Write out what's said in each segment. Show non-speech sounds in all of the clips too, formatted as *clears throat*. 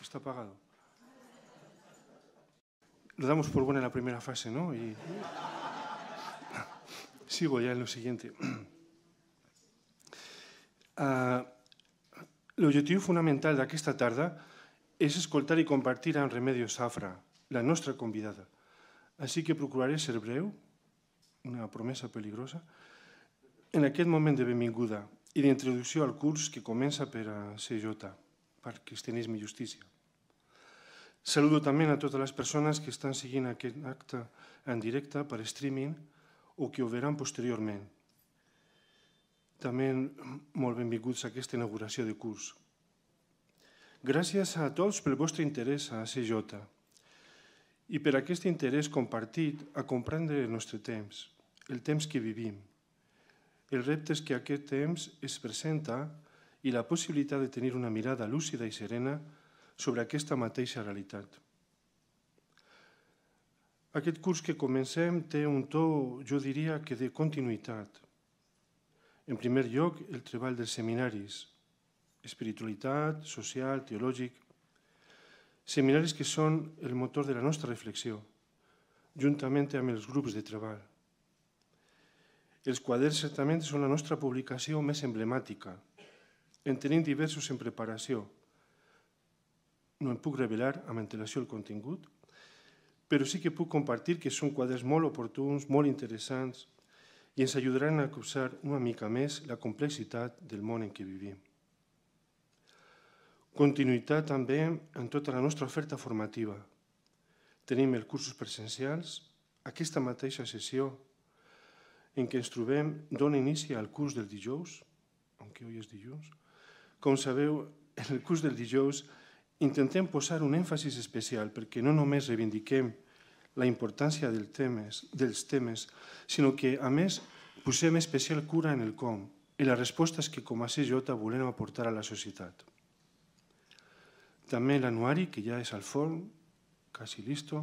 está pagado. Lo damos por buena en la primera fase, ¿no? Y... Sigo ya en lo siguiente. fundamental *clears throat* ah, fundamental de esta tarde es escoltar y compartir un Remedio Safra, la nuestra convidada. así que procuraré ser breve, una promesa peligrosa, en aquest moment de benvinguda i d'introducció al curs que comença per a CJ, per Cristianisme i Justícia. Saludo també a totes les persones que estan seguint aquest acte en directe per streaming o que ho veuran posteriorment. També molt benvinguts a aquesta inauguració de curs. Gràcies a tots pel vostre interès a CJ i per aquest interès compartit a comprendre el nostre temps, el temps que vivim, els reptes que aquest temps es presenta i la possibilitat de tenir una mirada lúcida i serena sobre aquesta mateixa realitat. Aquest curs que comencem té un to, jo diria, que de continuïtat. En primer lloc, el treball dels seminaris, espiritualitat, social, teològic, seminaris que són el motor de la nostra reflexió, juntament amb els grups de treball. Els quaderns certament són la nostra publicació més emblemàtica. En tenim diversos en preparació. No en puc revelar amb antelació el contingut, però sí que puc compartir que són quadres molt oportuns, molt interessants, i ens ajudaran a acusar una mica més la complexitat del món en què vivim. Continuïtat també en tota la nostra oferta formativa. Tenim els cursos presencials, aquesta mateixa sessió en què ens trobem dona inici al curs del dijous, aunque avui és dijous. Com sabeu, en el curs del dijous intentem posar un èmfasis especial perquè no només reivindiquem la importància del temes, dels temes, sinó que, a més, posem especial cura en el com i les respostes que com a CJ volem aportar a la societat. També l'anuari, que ja és al forn, quasi listo.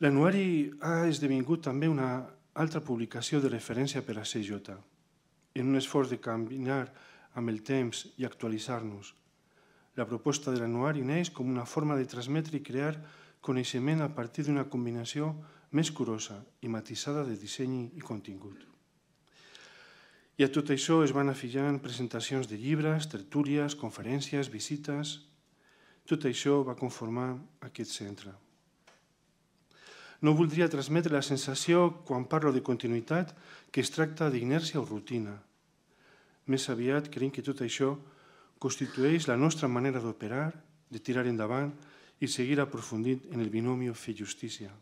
L'anuari ha esdevingut també una altra publicació de referència per a CJ, en un esforç de caminar amb el temps i actualitzar-nos. La proposta de l'anuari neix com una forma de transmetre i crear coneixement a partir d'una combinació més curosa i matisada de disseny i contingut. I a tot això es van afillant presentacions de llibres, tertúlies, conferències, visites... Tot això va conformar aquest centre. No voldria transmetre la sensació, quan parlo de continuïtat, que es tracta d'inèrcia o rutina. Més aviat creiem que tot això constitueix la nostra manera d'operar, de tirar endavant i seguir aprofundint en el binomi fer justícia.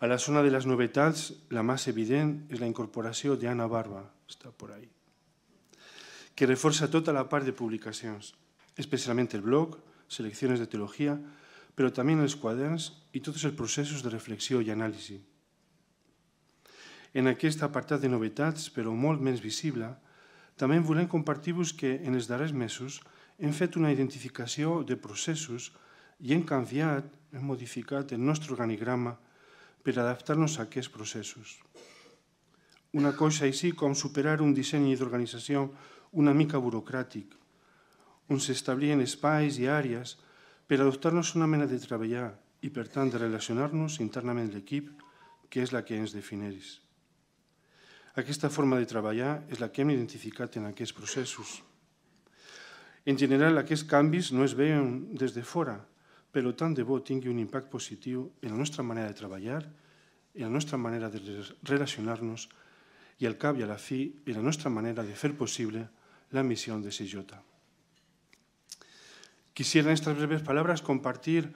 A la zona de les novetats, la més evident és la incorporació d'Anna Barba, està por ahí, que reforça tota la part de publicacions, especialment el blog, seleccions de teologia però també en els quaderns i tots els processos de reflexió i anàlisi. En aquest apartat de novetats, però molt menys visible, també volem compartir-vos que en els darrers mesos hem fet una identificació de processos i hem canviat, hem modificat el nostre organigrama per adaptar-nos a aquests processos. Una cosa així com superar un disseny d'organització una mica burocràtic, on s'establien espais i àrees que per adoptar-nos una mena de treballar i, per tant, de relacionar-nos internament l'equip, que és la que ens defineix. Aquesta forma de treballar és la que hem identificat en aquests processos. En general, aquests canvis no es veuen des de fora, però tant de bo tingui un impacte positiu en la nostra manera de treballar, en la nostra manera de relacionar-nos i al cap i a la fi en la nostra manera de fer possible la missió de CJ. Quisiera en estas breves palabras compartir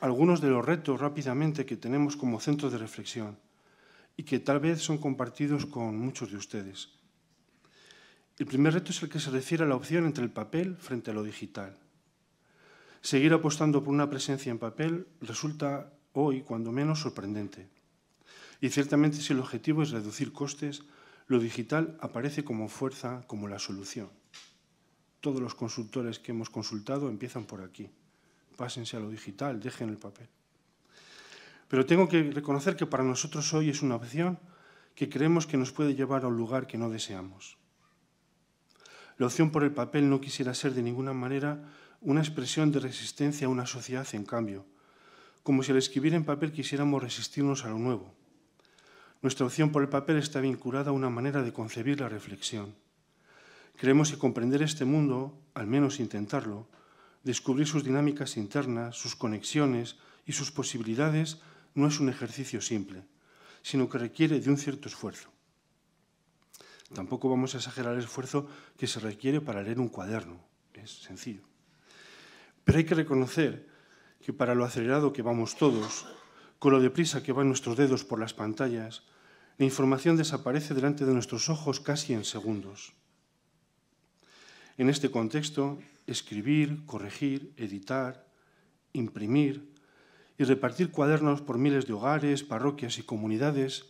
algunos de los retos rápidamente que tenemos como centro de reflexión y que tal vez son compartidos con muchos de ustedes. El primer reto es el que se refiere a la opción entre el papel frente a lo digital. Seguir apostando por una presencia en papel resulta hoy cuando menos sorprendente. Y ciertamente si el objetivo es reducir costes, lo digital aparece como fuerza, como la solución. Todos los consultores que hemos consultado empiezan por aquí. Pásense a lo digital, dejen el papel. Pero tengo que reconocer que para nosotros hoy es una opción que creemos que nos puede llevar a un lugar que no deseamos. La opción por el papel no quisiera ser de ninguna manera una expresión de resistencia a una sociedad en cambio, como si al escribir en papel quisiéramos resistirnos a lo nuevo. Nuestra opción por el papel está vinculada a una manera de concebir la reflexión Creemos que comprender este mundo, al menos intentarlo, descubrir sus dinámicas internas, sus conexiones y sus posibilidades no es un ejercicio simple, sino que requiere de un cierto esfuerzo. Tampoco vamos a exagerar el esfuerzo que se requiere para leer un cuaderno, es sencillo. Pero hay que reconocer que para lo acelerado que vamos todos, con lo deprisa que van nuestros dedos por las pantallas, la información desaparece delante de nuestros ojos casi en segundos. En este contexto, escribir, corregir, editar, imprimir y repartir cuadernos por miles de hogares, parroquias y comunidades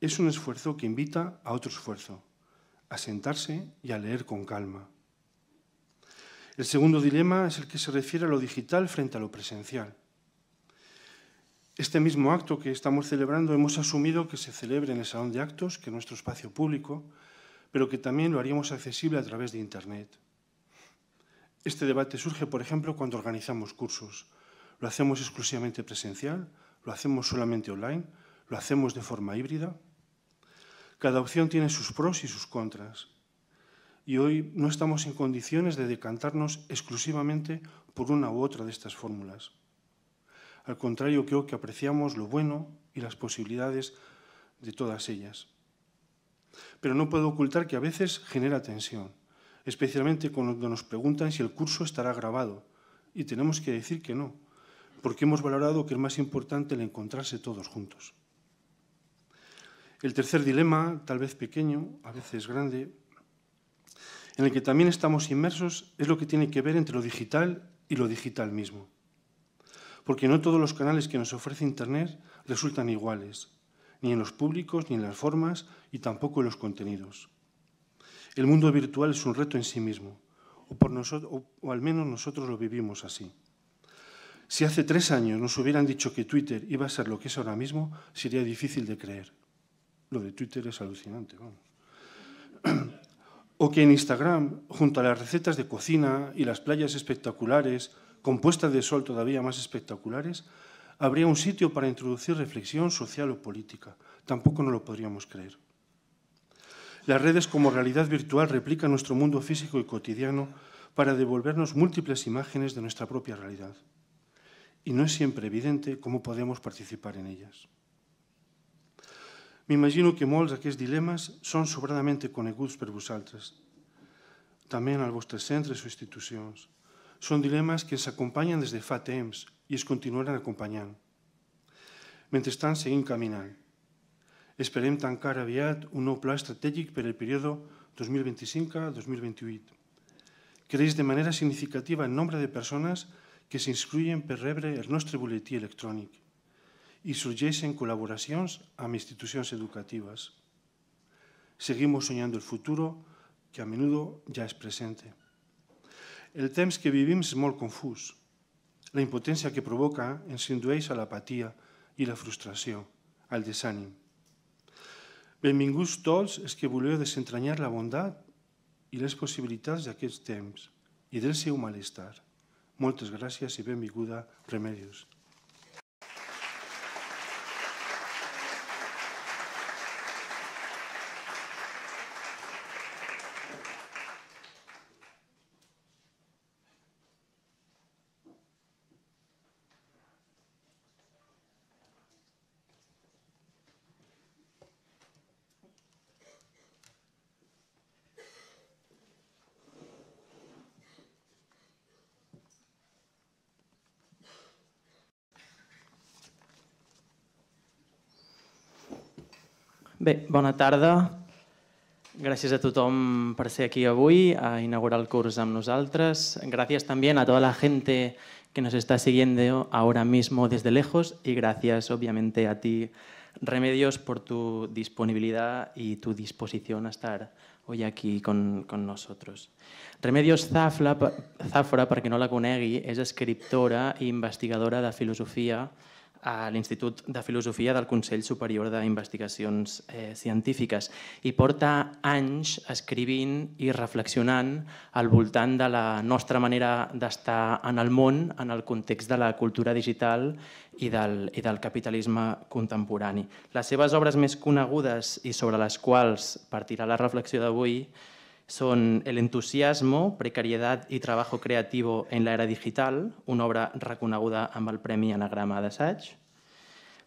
es un esfuerzo que invita a otro esfuerzo, a sentarse y a leer con calma. El segundo dilema es el que se refiere a lo digital frente a lo presencial. Este mismo acto que estamos celebrando hemos asumido que se celebre en el Salón de Actos, que es nuestro espacio público, pero que también lo haríamos accesible a través de Internet. Este debate surge, por ejemplo, cuando organizamos cursos. ¿Lo hacemos exclusivamente presencial? ¿Lo hacemos solamente online? ¿Lo hacemos de forma híbrida? Cada opción tiene sus pros y sus contras. Y hoy no estamos en condiciones de decantarnos exclusivamente por una u otra de estas fórmulas. Al contrario, creo que apreciamos lo bueno y las posibilidades de todas ellas. Pero no puedo ocultar que a veces genera tensión, especialmente cuando nos preguntan si el curso estará grabado. Y tenemos que decir que no, porque hemos valorado que es más importante el encontrarse todos juntos. El tercer dilema, tal vez pequeño, a veces grande, en el que también estamos inmersos, es lo que tiene que ver entre lo digital y lo digital mismo. Porque no todos los canales que nos ofrece Internet resultan iguales, ni en los públicos, ni en las formas, y tampoco en los contenidos. El mundo virtual es un reto en sí mismo, o, al menos nosotros lo vivimos así. Si hace tres años nos hubieran dicho que Twitter iba a ser lo que es ahora mismo, sería difícil de creer. Lo de Twitter es alucinante, vamos. O que en Instagram, junto a las recetas de cocina y las playas espectaculares, compuestas de sol todavía más espectaculares, habría un sitio para introducir reflexión social o política. Tampoco no lo podríamos creer. Las redes como realidad virtual replican nuestro mundo físico y cotidiano para devolvernos múltiples imágenes de nuestra propia realidad. Y no es siempre evidente cómo podemos participar en ellas. Me imagino que molts d'aquests dilemas son sobradamente coneguts per vosaltres, También al els vostres centros o instituciones. Son dilemas que se acompañan desde FATEMS, i es continuaran acompanyant. Mentrestant, seguim caminant. Esperem tancar aviat un nou pla estratègic per al període 2025-2028. Creix de manera significativa el nombre de persones que s'inscriuen per rebre el nostre boletí electrònic i sorgeixen col·laboracions amb institucions educatives. Seguimos soñando el futuro que a menudo ja és presente. El temps que vivim és molt confús. La impotència que provoca ens indueix a l'apatia i la frustració, al desànim. Benvinguts tots els que voleu desentranyar la bondat i les possibilitats d'aquests temps i del seu malestar. Moltes gràcies i benvinguda Remedios. Bé, bona Gracias Gràcies a tothom per ser aquí avui, a inaugurar el curs amb nosaltres. Gracias también a toda la gente que nos está siguiendo ahora mismo desde lejos y gracias obviamente a ti, Remedios, por tu disponibilidad y tu disposición a estar hoy aquí con, nosotros. Remedios Zafra, para que no la conegui, es escriptora e investigadora de filosofía a l'Institut de Filosofia del Consell Superior d'Investigacions eh, Científiques i porta anys escrivint i reflexionant al voltant de la nostra manera d'estar en el món en el context de la cultura digital i del, i del capitalisme contemporani. Les seves obres més conegudes i sobre les quals partirà la reflexió d'avui son El entusiasmo, precariedad y trabajo creativo en la era digital, una obra reconeguda amb el Premi Anagrama d'Assaig.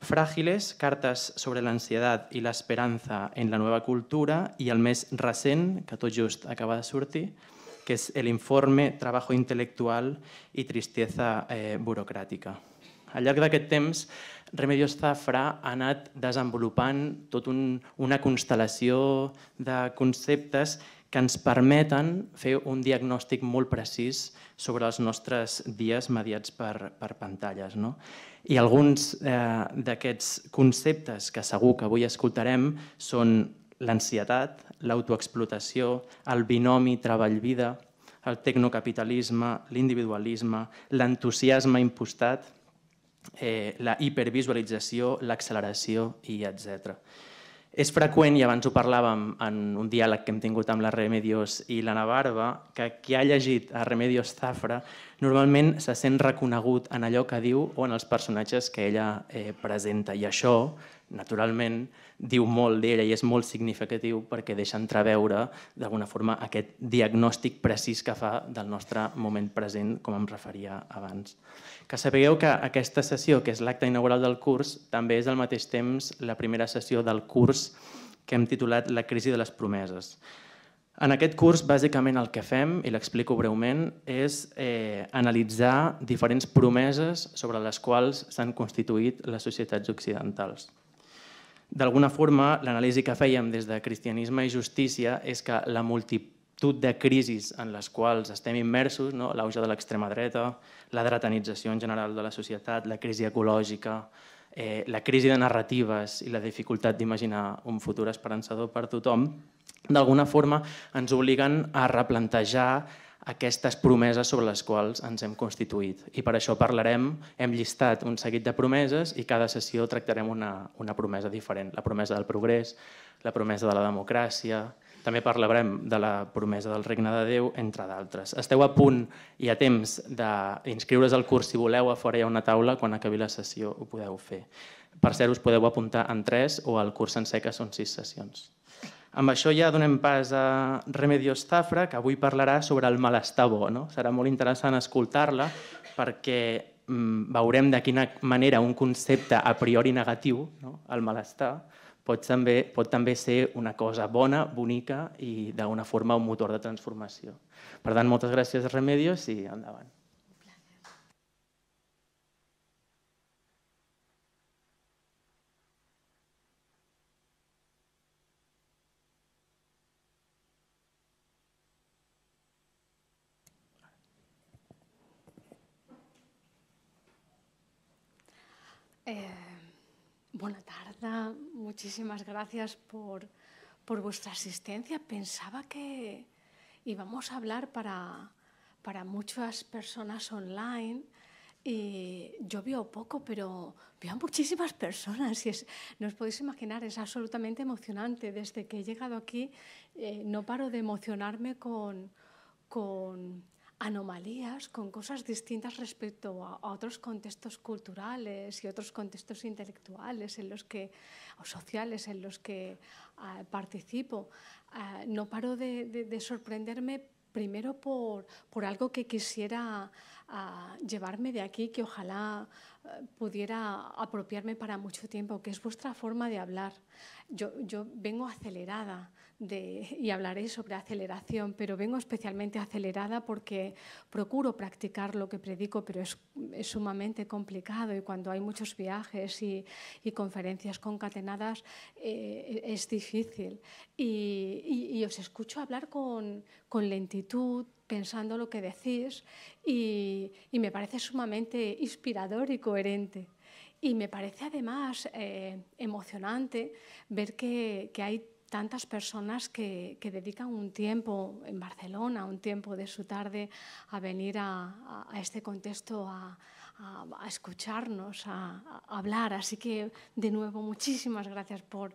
Fràgiles, cartes sobre l'ansietat i l'esperança en la nova cultura i el més recent, que tot just acaba de sortir, que és l'informe Trabajo intelectual i tristeza eh, burocràtica. Al llarg d'aquest temps, Remedios Zafra ha anat desenvolupant tot un, una constel·lació de conceptes que ens permeten fer un diagnòstic molt precís sobre els nostres dies mediats per, per pantalles. No? I alguns eh, d'aquests conceptes que segur que avui escoltarem són l'ansietat, l'autoexplotació, el binomi treball-vida, el tecnocapitalisme, l'individualisme, l'entusiasme impostat, eh, la hipervisualització, l'acceleració i etcètera. És freqüent, i abans ho parlàvem en un diàleg que hem tingut amb la Remedios i la Navarba, que qui ha llegit a Remedios Zafra normalment se sent reconegut en allò que diu o en els personatges que ella eh, presenta. I això naturalment, diu molt d'ella i és molt significatiu perquè deixa entreveure d'alguna forma aquest diagnòstic precís que fa del nostre moment present, com em referia abans. Que sapigueu que aquesta sessió, que és l'acte inaugural del curs, també és al mateix temps la primera sessió del curs que hem titulat La crisi de les promeses. En aquest curs, bàsicament el que fem, i l'explico breument, és eh, analitzar diferents promeses sobre les quals s'han constituït les societats occidentals. D'alguna forma, l'anàlisi que fèiem des de Cristianisme i Justícia és que la multitud de crisis en les quals estem immersos, no? l'auge de l'extrema dreta, la dretanització en general de la societat, la crisi ecològica, eh, la crisi de narratives i la dificultat d'imaginar un futur esperançador per tothom, d'alguna forma ens obliguen a replantejar aquestes promeses sobre les quals ens hem constituït. I per això parlarem, hem llistat un seguit de promeses i cada sessió tractarem una, una promesa diferent. La promesa del progrés, la promesa de la democràcia, també parlarem de la promesa del regne de Déu, entre d'altres. Esteu a punt i a temps d'inscriure's al curs, si voleu, a fora hi ha una taula, quan acabi la sessió ho podeu fer. Per cert, us podeu apuntar en tres o al curs sencer, que són sis sessions. Amb això ja donem pas a Remedios Zafra, que avui parlarà sobre el malestar bo. No? Serà molt interessant escoltar-la perquè mm, veurem de quina manera un concepte a priori negatiu, no? el malestar, pot també, pot també ser una cosa bona, bonica i d'una forma un motor de transformació. Per tant, moltes gràcies, Remedios, i endavant. Buenas tardes, muchísimas gracias por, vuestra asistencia. Pensaba que íbamos a hablar para, para muchas personas online. Y yo veo poco, pero veo muchísimas personas y es, no os podéis imaginar, es absolutamente emocionante. Desde que he llegado aquí eh, no paro de emocionarme con anomalías, con cosas distintas respecto a, otros contextos culturales y otros contextos intelectuales en los que, o sociales en los que ah, participo. Ah, no paro de, sorprenderme primero por, por, algo que quisiera ah, llevarme de aquí, que ojalá pudiera apropiarme para mucho tiempo, que es vuestra forma de hablar. yo vengo acelerada, y hablaré sobre aceleración, pero vengo especialmente acelerada porque procuro practicar lo que predico, pero es, sumamente complicado y cuando hay muchos viajes y, conferencias concatenadas eh, es difícil. Y, os escucho hablar con, lentitud, pensando lo que decís y, me parece sumamente inspirador y coherente. Y me parece además eh, emocionante ver que, que hay tantas personas que, que, dedican un tiempo en Barcelona, un tiempo de su tarde a venir a, a este contexto a, a, escucharnos, a, hablar. Así que, de nuevo, muchísimas gracias por,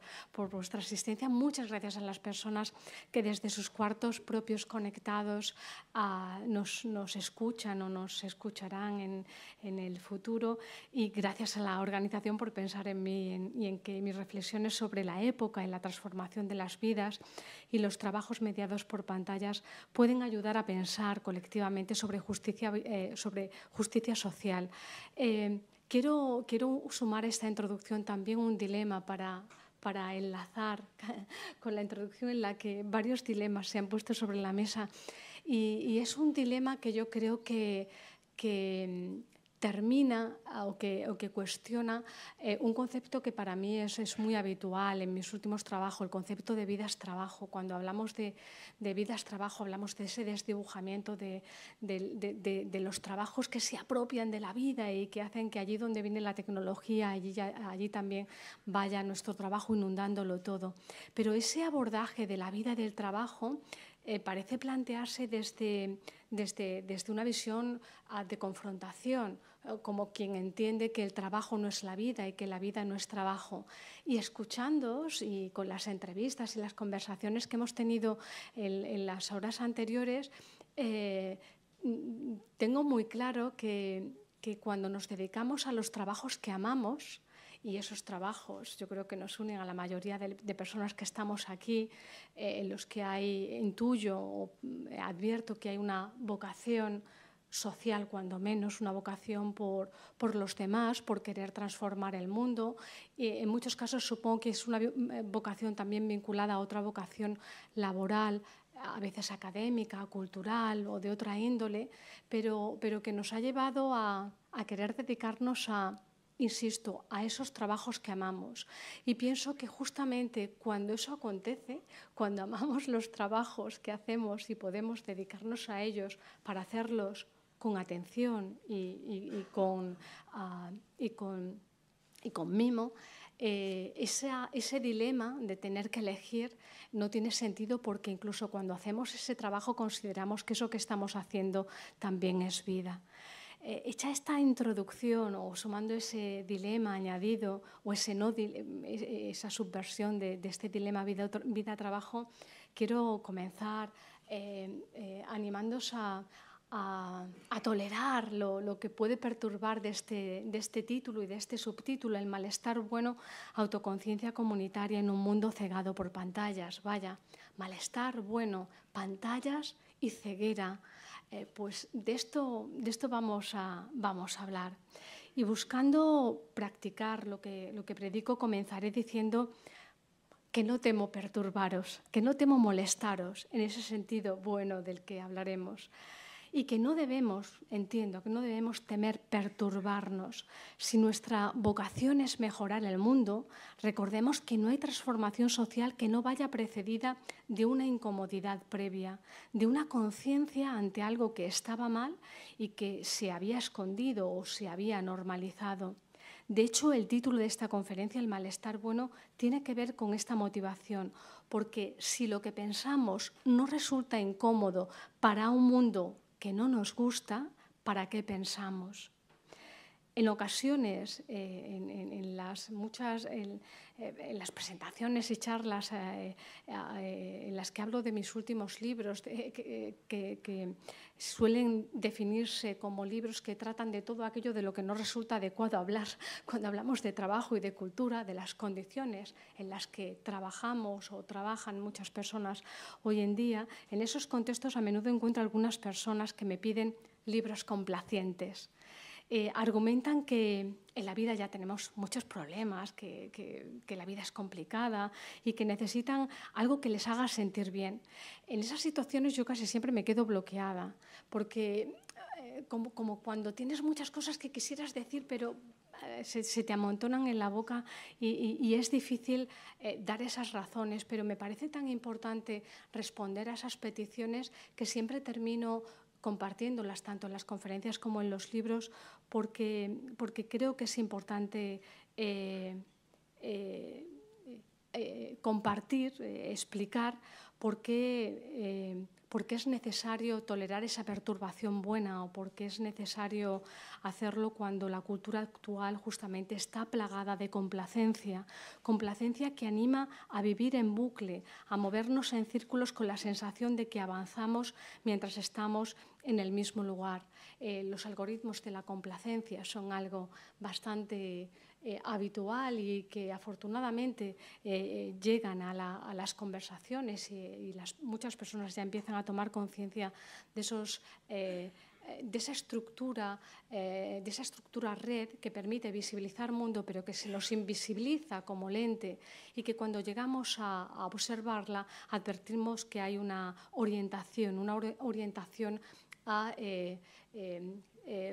vuestra asistencia. Muchas gracias a las personas que desde sus cuartos propios conectados nos, escuchan o nos escucharán en, en, el futuro. Y gracias a la organización por pensar en mí y en que mis reflexiones sobre la época y la transformación de las vidas y los trabajos mediados por pantallas pueden ayudar a pensar colectivamente sobre justicia, eh, sobre justicia social eh, quiero, quiero sumar a esta introducción también un dilema para, para enlazar *laughs* con la introducción en la que varios dilemas se han puesto sobre la mesa. Y, es un dilema que yo creo que termina ah, o que, cuestiona eh, un concepto que para mí es, es, muy habitual en mis últimos trabajos, el concepto de vidas-trabajo. Cuando hablamos de, vidas-trabajo, hablamos de ese desdibujamiento de, los trabajos que se apropian de la vida y que hacen que allí donde viene la tecnología, allí, allí también vaya nuestro trabajo inundándolo todo. Pero ese abordaje de la vida del trabajo eh, parece plantearse desde, una visión ah, de confrontación, eh, como quien entiende que el trabajo no es la vida y que la vida no es trabajo. Y escuchándoos y con las entrevistas y las conversaciones que hemos tenido en, las horas anteriores, eh, mm, tengo muy claro que cuando nos dedicamos a los trabajos que amamos, y esos trabajos yo creo que nos unen a la mayoría de, personas que estamos aquí, eh, en los que hay, intuyo o mm, advierto que hay una vocación social, cuando menos, una vocación por, por, los demás, por querer transformar el mundo. Y en muchos casos supongo que es una mm, eh, vocación también vinculada a otra vocación laboral, a veces académica, cultural o de otra índole, pero, pero que nos ha llevado a, a querer dedicarnos a, insisto, a esos trabajos que amamos. Y pienso que justamente cuando eso acontece, cuando amamos los trabajos que hacemos y podemos dedicarnos a ellos para hacerlos con atención y, y, ah, con, mimo, eh, ese dilema de tener que elegir no tiene sentido porque incluso cuando hacemos ese trabajo consideramos que eso que estamos haciendo también es vida hecha eh, esta introducción o sumando ese dilema añadido o ese e, e, esa subversión de, este dilema vida-trabajo, quiero comenzar eh, eh animándos a, a, a tolerar lo, lo, que puede perturbar de este, de este título y de este subtítulo, el malestar bueno, autoconciencia comunitaria en un mundo cegado por pantallas. Vaya, malestar bueno, pantallas y ceguera eh, pues de esto, vamos, a, hablar. Y buscando practicar lo que predico, comenzaré diciendo que no temo perturbaros, que no temo molestaros, en ese sentido bueno del que hablaremos y que no debemos, entiendo, que no debemos temer perturbarnos. Si nuestra vocación es mejorar el mundo, recordemos que no hay transformación social que no vaya precedida de una incomodidad previa, de una conciencia ante algo que estaba mal y que se había escondido o se había normalizado. De hecho, el título de esta conferencia, El malestar bueno, tiene que ver con esta motivación, porque si lo que pensamos no resulta incómodo para un mundo que no nos gusta, ¿para qué pensamos? en ocasiones, eh, en, en, las muchas, eh, las presentaciones y charlas eh, en las que hablo de mis últimos libros, que, que, suelen definirse como libros que tratan de todo aquello de lo que no resulta adecuado hablar *laughs* cuando hablamos de trabajo y de cultura, de las condiciones en las que trabajamos o trabajan muchas personas hoy en día. En esos contextos a menudo encuentro algunas personas que me piden libros complacientes eh, argumentan que en la vida ya tenemos muchos problemas, que, la vida es complicada y que necesitan algo que les haga sentir bien. En esas situaciones yo casi siempre me quedo bloqueada, porque eh, como, cuando tienes muchas cosas que quisieras decir, pero eh, se, te amontonan en la boca y es difícil dar esas razones, pero me parece tan importante responder a esas peticiones que siempre termino compartiéndolas tanto en las conferencias como en los libros, porque, creo que es importante eh, eh, eh, compartir, explicar por qué por qué es necesario tolerar esa perturbación buena o por qué es necesario hacerlo cuando la cultura actual justamente está plagada de complacencia, complacencia que anima a vivir en bucle, a movernos en círculos con la sensación de que avanzamos mientras estamos en el mismo lugar. Eh, los algoritmos de la complacencia son algo bastante eh, habitual y que afortunadamente eh, eh, llegan a, las conversaciones y, las, muchas personas ya empiezan a tomar conciencia de esos... de esa estructura, de esa estructura red que permite visibilizar mundo, pero que se los invisibiliza como lente y que cuando llegamos a, observarla advertimos que hay una orientación, una orientación a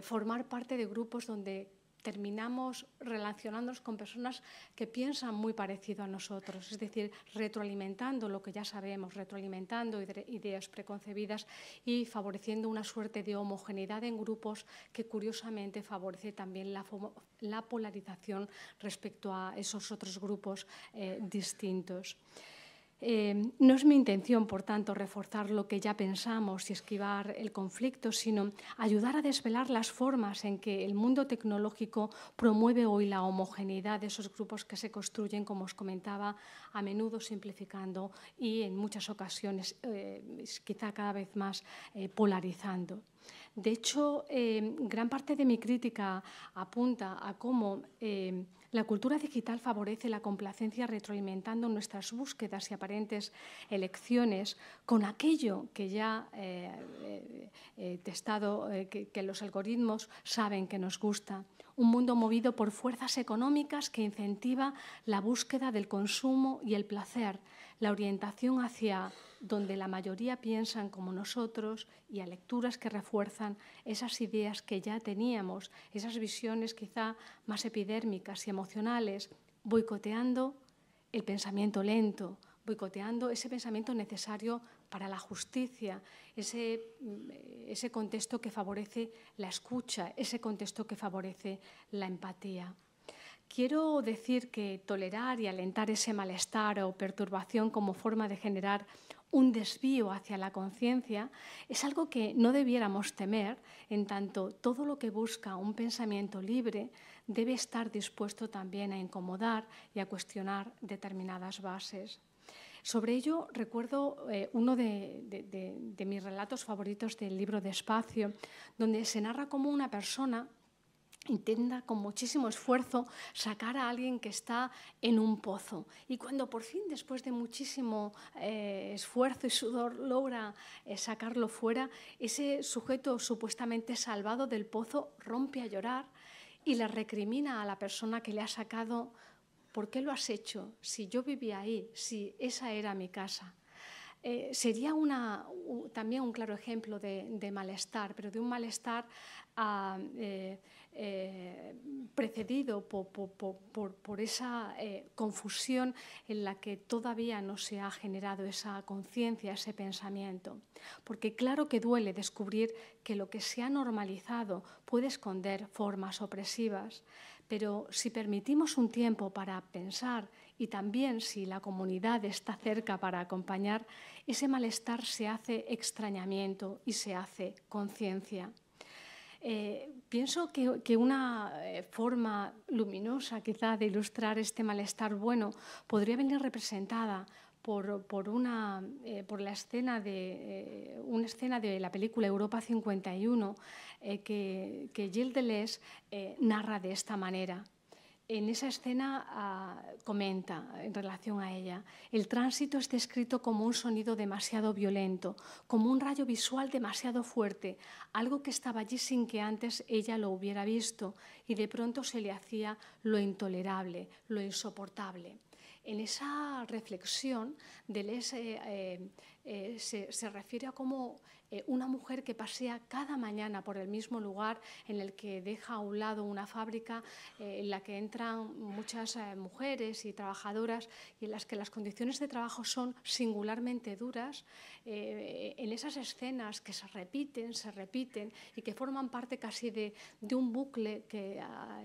formar parte de grupos donde terminamos relacionándonos con personas que piensan muy parecido a nosotros, es decir, retroalimentando lo que ya sabemos, retroalimentando ideas preconcebidas y favoreciendo una suerte de homogeneidad en grupos que curiosamente favorece también la, polarización respecto a esos otros grupos eh, distintos. Eh, no es mi intención, por tanto, reforzar lo que ya pensamos y esquivar el conflicto, sino ayudar a desvelar las formas en que el mundo tecnológico promueve hoy la homogeneidad de esos grupos que se construyen, como os comentaba, a menudo simplificando y en muchas ocasiones eh, quizá cada vez más eh, polarizando. De hecho, eh, gran parte de mi crítica apunta a cómo eh, la cultura digital favorece la complacencia retroalimentando nuestras búsquedas y aparentes elecciones con aquello que ya eh, testado, que los algoritmos saben que nos gusta. Un mundo movido por fuerzas económicas que incentiva la búsqueda del consumo y el placer la orientación hacia donde la mayoría piensan como nosotros y a lecturas que refuerzan esas ideas que ya teníamos, esas visiones quizá más epidérmicas y emocionales, boicoteando el pensamiento lento, boicoteando ese pensamiento necesario para la justicia, ese, mm, ese contexto que favorece la escucha, ese contexto que favorece la empatía. Quiero decir que tolerar y alentar ese malestar o perturbación como forma de generar un desvío hacia la conciencia es algo que no debiéramos temer, en tanto todo lo que busca un pensamiento libre debe estar dispuesto también a incomodar y a cuestionar determinadas bases. Sobre ello recuerdo eh, uno de, mis relatos favoritos del libro de espacio donde se narra cómo una persona intenta con muchísimo esfuerzo sacar a alguien que está en un pozo. Y cuando por fin, después de muchísimo eh, esfuerzo y sudor, logra eh, sacarlo fuera, ese sujeto supuestamente salvado del pozo rompe a llorar y le recrimina a la persona que le ha sacado, ¿por qué lo has hecho? Si yo vivía ahí, si esa era mi casa. Eh, sería una, también un claro ejemplo de, malestar, pero de un malestar... Ah, eh, precedido por, esa eh, confusión en la que todavía no se ha generado esa conciencia, ese pensamiento. Porque claro que duele descubrir que lo que se ha normalizado puede esconder formas opresivas, pero si permitimos un tiempo para pensar y también si la comunidad está cerca para acompañar, ese malestar se hace extrañamiento y se hace conciencia. Eh, Pienso que, una eh, forma luminosa quizá de ilustrar este malestar bueno podría venir representada por, una, eh, por la escena de, eh, una escena de la película Europa 51 que, que Gilles Deleuze narra de esta manera en esa escena ah, comenta en relación a ella, el tránsito es descrito como un sonido demasiado violento, como un rayo visual demasiado fuerte, algo que estaba allí sin que antes ella lo hubiera visto y de pronto se le hacía lo intolerable, lo insoportable. En esa reflexión, Deleuze eh, eh, eh, se, se refiere a cómo eh, una mujer que pasea cada mañana por el mismo lugar en el que deja a un lado una fábrica eh, en la que entran muchas eh, mujeres y trabajadoras y en las que las condiciones de trabajo son singularmente duras, en esas escenas que se repiten, se repiten y que forman parte casi de, un bucle que ah,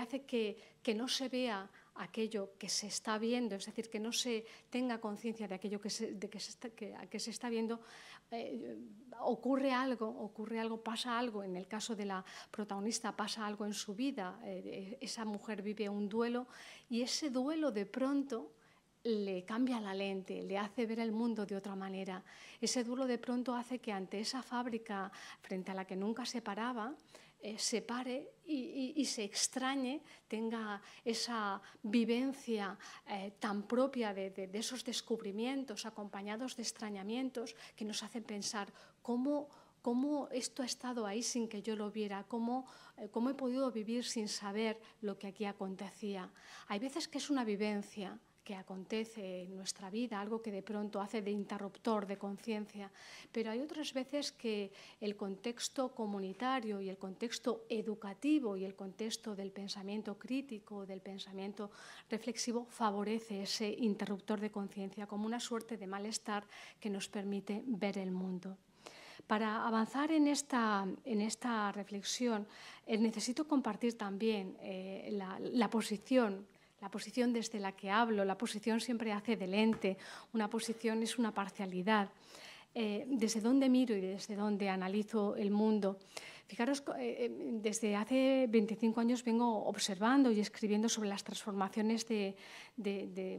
hace que, no se vea aquello que se está viendo, es decir, que no se tenga conciencia de aquello que se, que está, viendo, eh, ocurre algo, ocurre algo, pasa algo. En el caso de la protagonista pasa algo en su vida. Eh, esa mujer vive un duelo y ese duelo de pronto le cambia la lente, le hace ver el mundo de otra manera. Ese duelo de pronto hace que ante esa fábrica frente a la que nunca se paraba, eh, se pare y, se extrañe, tenga esa vivencia eh, tan propia de, esos descubrimientos acompañados de extrañamientos que nos hacen pensar cómo esto ha estado ahí sin que yo lo viera, eh, cómo he podido vivir sin saber lo que aquí acontecía. Hay veces que es una vivencia, que acontece en nuestra vida, algo que de pronto hace de interruptor de conciencia, pero hay otras veces que el contexto comunitario y el contexto educativo y el contexto del pensamiento crítico, del pensamiento reflexivo, favorece ese interruptor de conciencia como una suerte de malestar que nos permite ver el mundo. Para avanzar en esta, en esta reflexión, eh, necesito compartir también eh, la, la, posición la posición desde la que hablo, la posición siempre hace del ente, una posición es una parcialidad. Eh, desde dónde miro y desde dónde analizo el mundo. Fijaros, eh, em, desde hace 25 años vengo observando y escribiendo sobre las transformaciones de,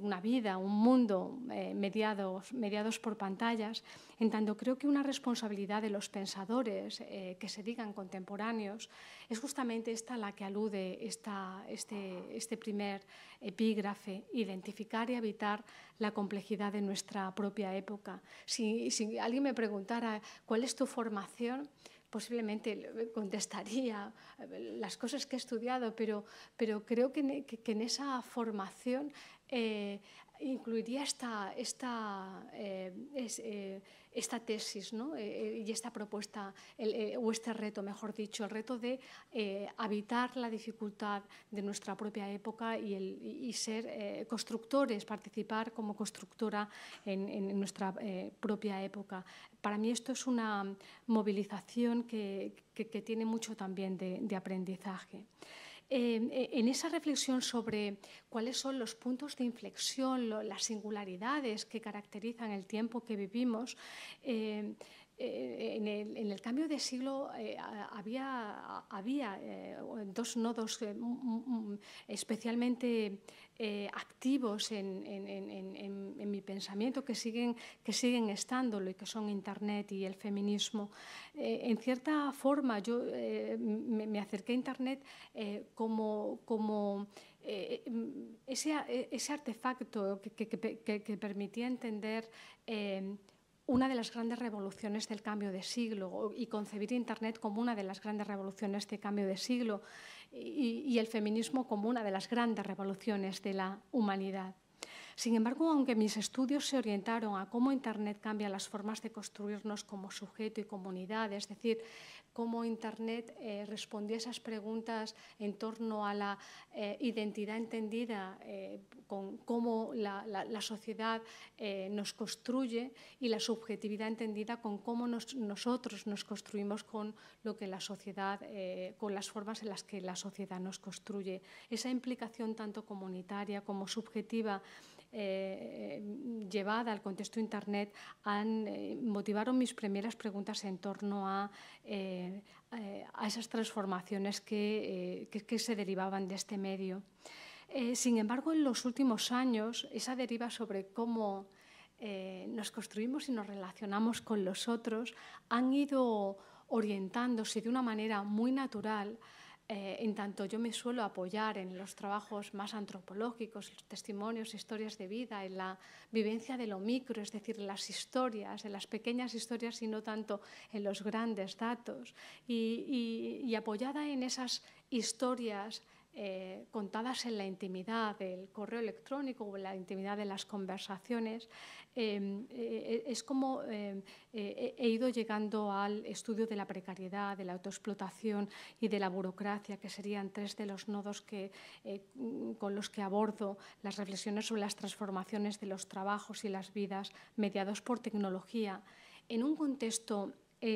una vida, un mundo eh, mediados, por pantallas, en tanto creo que una responsabilidad de los pensadores eh, que se digan contemporáneos es justamente esta la que alude este, este, primer epígrafe, identificar y evitar la complejidad de nuestra propia época. Si, si alguien me preguntara cuál es tu formación, posiblemente contestaría eh, las cosas que he estudiado, pero, pero creo que, en esa formación eh, incluiría esta, esta, eh, eh, esta tesis eh, y esta propuesta, o este reto, mejor dicho, el reto de habitar la dificultad de nuestra propia época y, ser constructores, participar como constructora en, nuestra propia época. Para mí esto es una movilización que, tiene mucho también de aprendizaje en esa reflexión sobre cuáles son los puntos de inflexión, las singularidades que caracterizan el tiempo que vivimos, eh, eh, en, el, cambio de siglo eh, había, había eh, dos nodos especialmente activos en, en, mi pensamiento que siguen, que siguen estándolo y que son Internet y el feminismo. en cierta forma yo me, acerqué a Internet como... como ese, artefacto que, que, permitía entender una de las grandes revoluciones del cambio de siglo y concebir Internet como una de las grandes revoluciones de cambio de siglo y, y el feminismo como una de las grandes revoluciones de la humanidad. Sin embargo, aunque mis estudios se orientaron a cómo Internet cambia las formas de construirnos como sujeto y comunidad, es decir, cómo Internet eh, respondía a esas preguntas en torno a la eh, identidad entendida, eh, con cómo la, sociedad nos construye y la subjetividad entendida con cómo nosotros nos construimos con lo que la sociedad, con las formas en las que la sociedad nos construye. Esa implicación tanto comunitaria como subjetiva eh, llevada al contexto Internet han, eh, motivaron mis primeras preguntas en torno a, eh, esas transformaciones que, se derivaban de este medio. sin embargo, en los últimos años, esa deriva sobre cómo nos construimos y nos relacionamos con los otros han ido orientándose de una manera muy natural eh, en tanto yo me suelo apoyar en los trabajos más antropológicos, testimonios, historias de vida, en la vivencia de lo micro, es decir, las historias, en las pequeñas historias y no tanto en los grandes datos, y, apoyada en esas historias eh, contadas en la intimidad del correo electrónico o en la intimidad de las conversaciones, Em, eh, eh, es como em, eh, he ido llegando al estudio de la precariedad, de la autoexplotación y de la burocracia, que serían tres de los nodos que, con los que abordo las reflexiones sobre las transformaciones de los trabajos y las vidas mediados por tecnología en un contexto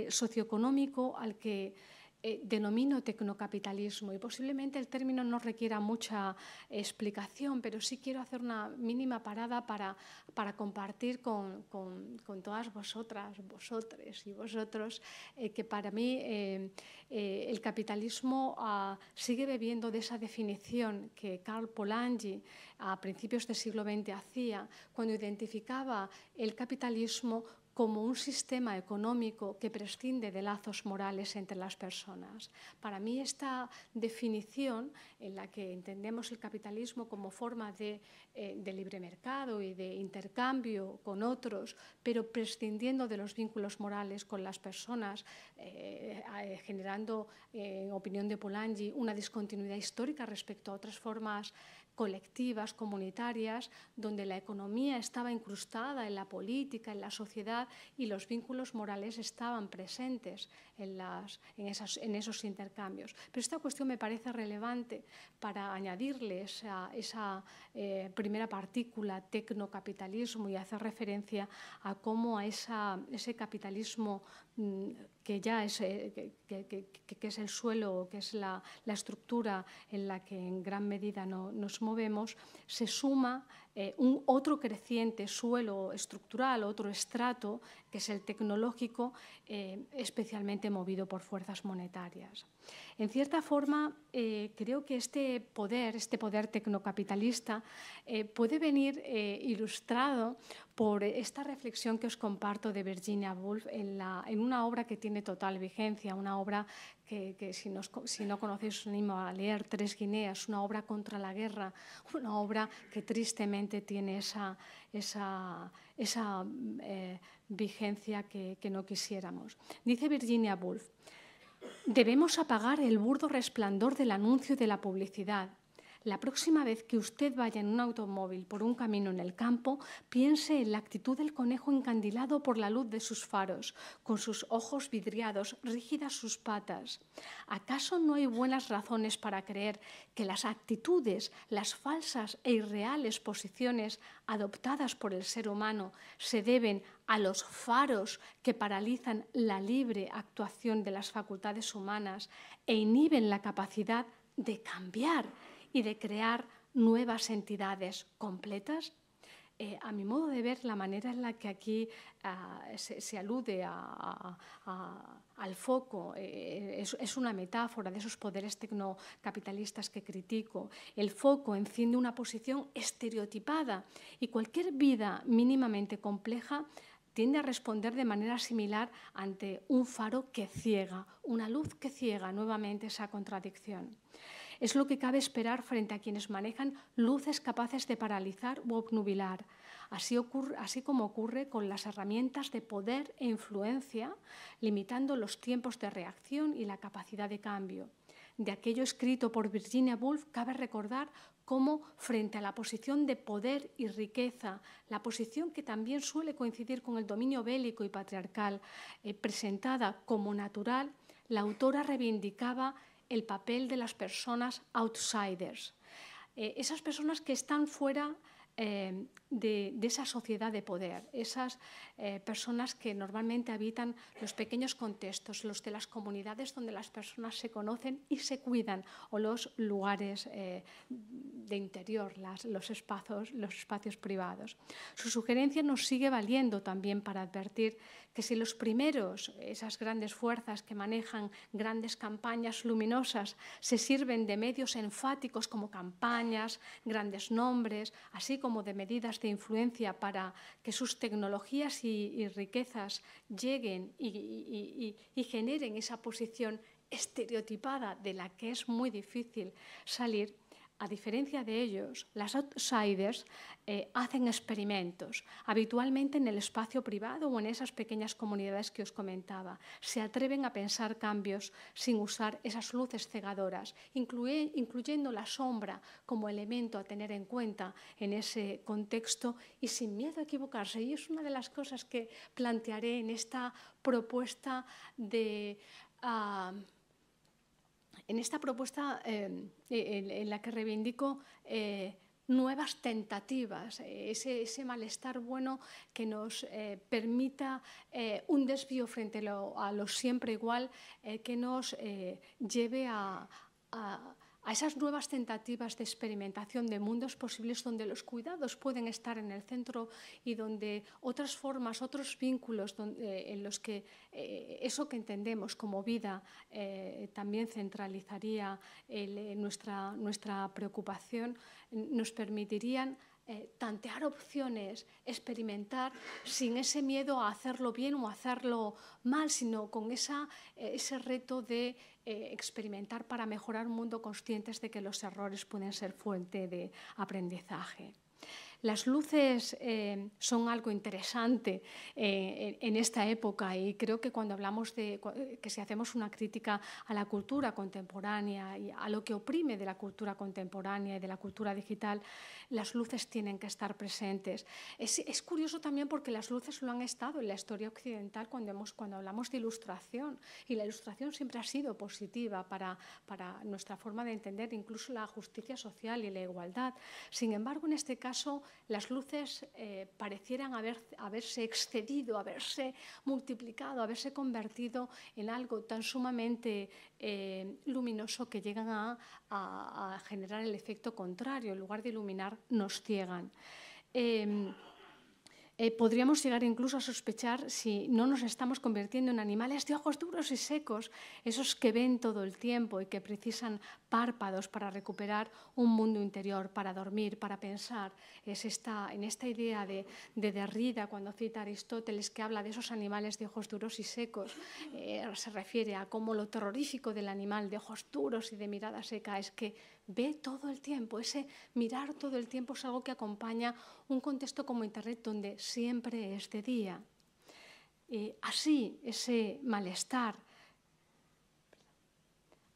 socioeconómico al que eh, denomino tecnocapitalismo y posiblemente el término no requiera mucha explicación, pero sí quiero hacer una mínima parada para, para compartir con, con, todas vosotras, vosotres y vosotros, eh, que para mí eh, el capitalismo ah, sigue bebiendo de esa definición que Karl Polanyi a principios del siglo XX hacía, cuando identificaba el capitalismo como un sistema económico que prescinde de lazos morales entre las personas. Para mí esta definición en la que entendemos el capitalismo como forma de, eh, libre mercado y de intercambio con otros, pero prescindiendo de los vínculos morales con las personas, eh, eh, generando, en opinión de Polanyi, una discontinuidad histórica respecto a otras formas colectivas, comunitarias, donde la economía estaba incrustada en la política, en la sociedad y los vínculos morales estaban presentes en, las, en esos intercambios. Pero esta cuestión me parece relevante para añadirle esa, esa eh, primera partícula, tecnocapitalismo, y hacer referencia a cómo a esa, ese capitalismo mm, que ya es, eh, que, es el suelo, que es la, la, estructura en la que en gran medida no, nos movemos, se suma eh, un otro creciente suelo estructural, otro estrato, que es el tecnológico, eh, especialmente movido por fuerzas monetarias. En cierta forma, eh, creo que este poder, este poder tecnocapitalista, puede venir ilustrado por esta reflexión que os comparto de Virginia Woolf en, la, en una obra que tiene total vigencia, una obra que, si, si, no conocéis ni a leer Tres Guineas, una obra contra la guerra, *laughs* una obra que tristemente tiene esa, esa, esa eh, vigencia que, que no quisiéramos. Dice Virginia Woolf, debemos apagar el burdo resplandor del anuncio y de la publicidad la próxima vez que usted vaya en un automóvil por un camino en el campo, piense en la actitud del conejo encandilado por la luz de sus faros, con sus ojos vidriados, rígidas sus patas. ¿Acaso no hay buenas razones para creer que las actitudes, las falsas e irreales posiciones adoptadas por el ser humano se deben a los faros que paralizan la libre actuación de las facultades humanas e inhiben la capacidad de cambiar y de crear nuevas entidades completas eh, a mi modo de ver, la manera en la que aquí ah, se, alude al foco eh, es, es, una metáfora de esos poderes tecnocapitalistas que critico. El foco enciende una posición estereotipada y cualquier vida mínimamente compleja tiende a responder de manera similar ante un faro que ciega, una luz que ciega nuevamente esa contradicción es lo que cabe esperar frente a quienes manejan luces capaces de paralizar o obnubilar. Así, ocurre, así como ocurre con las herramientas de poder e influencia, limitando los tiempos de reacción y la capacidad de cambio. De aquello escrito por Virginia Woolf cabe recordar cómo frente a la posición de poder y riqueza, la posición que también suele coincidir con el dominio bélico y patriarcal, eh, presentada como natural, la autora reivindicaba el papel de las personas outsiders, eh, esas personas que están fuera eh, de, de, esa sociedad de poder, esas eh, personas que normalmente habitan los pequeños contextos, los de las comunidades donde las personas se conocen y se cuidan, o los lugares eh, de interior, las, los, espacios, los espacios privados. Su sugerencia nos sigue valiendo también para advertir que si los primeros, esas grandes fuerzas que manejan grandes campañas luminosas, se sirven de medios enfáticos como campañas, grandes nombres, así como de medidas de influencia para que sus tecnologías y, riquezas lleguen y generen esa posición estereotipada de la que es muy difícil salir, a diferencia de ellos, las outsiders eh, hacen experimentos, habitualmente en el espacio privado o en esas pequeñas comunidades que os comentaba. Se atreven a pensar cambios sin usar esas luces cegadoras, incluyendo la sombra como elemento a tener en cuenta en ese contexto y sin miedo a equivocarse. Y es una de las cosas que plantearé en esta propuesta de... Ah, en esta propuesta em, e, en, la que reivindico eh, nuevas tentativas, eh, ese, ese, malestar bueno que nos eh, permita un desvío frente a lo siempre igual, que nos lleve a, a esas nuevas tentativas de experimentación de mundos posibles donde los cuidados pueden estar en el centro y donde otras formas, otros vínculos donde, eh, en los que eh, eso que entendemos como vida eh, también centralizaría nuestra, nuestra preocupación, nos permitirían tantear opciones, experimentar sin ese miedo a hacerlo bien o hacerlo mal, sino con esa, ese reto de eh, experimentar para mejorar un mundo conscientes de que los errores pueden ser fuente de aprendizaje. Las luces eh, son algo interesante eh, en, esta época y creo que cuando hablamos de que si hacemos una crítica a la cultura contemporánea y a lo que oprime de la cultura contemporánea y de la cultura digital, las luces tienen que estar presentes. Es, curioso también porque las luces lo han estado en la historia occidental cuando, hemos, cuando hablamos de ilustración y la ilustración siempre ha sido positiva para, para nuestra forma de entender incluso la justicia social y la igualdad. Sin embargo, en este caso las luces eh, parecieran haberse excedido, haberse multiplicado, haberse convertido en algo tan sumamente eh, luminoso que llegan a, generar el efecto contrario. En lugar de iluminar, nos ciegan. Em, eh, podríamos llegar incluso a sospechar si no nos estamos convirtiendo en animales de ojos duros y secos, esos que ven todo el tiempo y que precisan párpados para recuperar un mundo interior, para dormir, para pensar. Es esta, en esta idea de, Derrida, cuando cita Aristóteles, que habla de esos animales de ojos duros y secos, eh, se refiere a cómo lo terrorífico del animal de ojos duros y de mirada seca es que ve todo el tiempo. Ese mirar todo el tiempo es algo que acompaña un contexto como Internet donde siempre es de día. así ese malestar,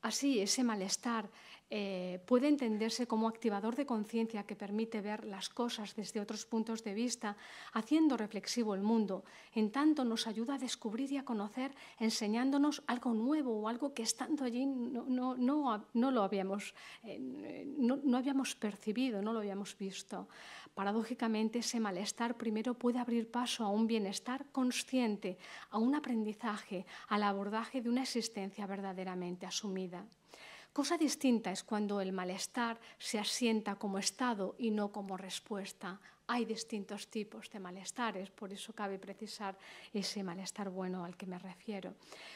así ese malestar eh, puede entenderse como activador de conciencia que permite ver las cosas desde otros puntos de vista, haciendo reflexivo el mundo. En tanto nos ayuda a descubrir y a conocer, enseñándonos algo nuevo o algo que estando allí no, lo eh, no habíamos percibido, no lo habíamos visto. Paradójicamente, ese malestar primero puede abrir paso a un bienestar consciente, a un aprendizaje, al abordaje de una existencia verdaderamente asumida. Cosa distinta es cuando el malestar se asienta como estado y no como respuesta. Hay distintos tipos de malestares, por eso cabe precisar ese malestar bueno al que me refiero.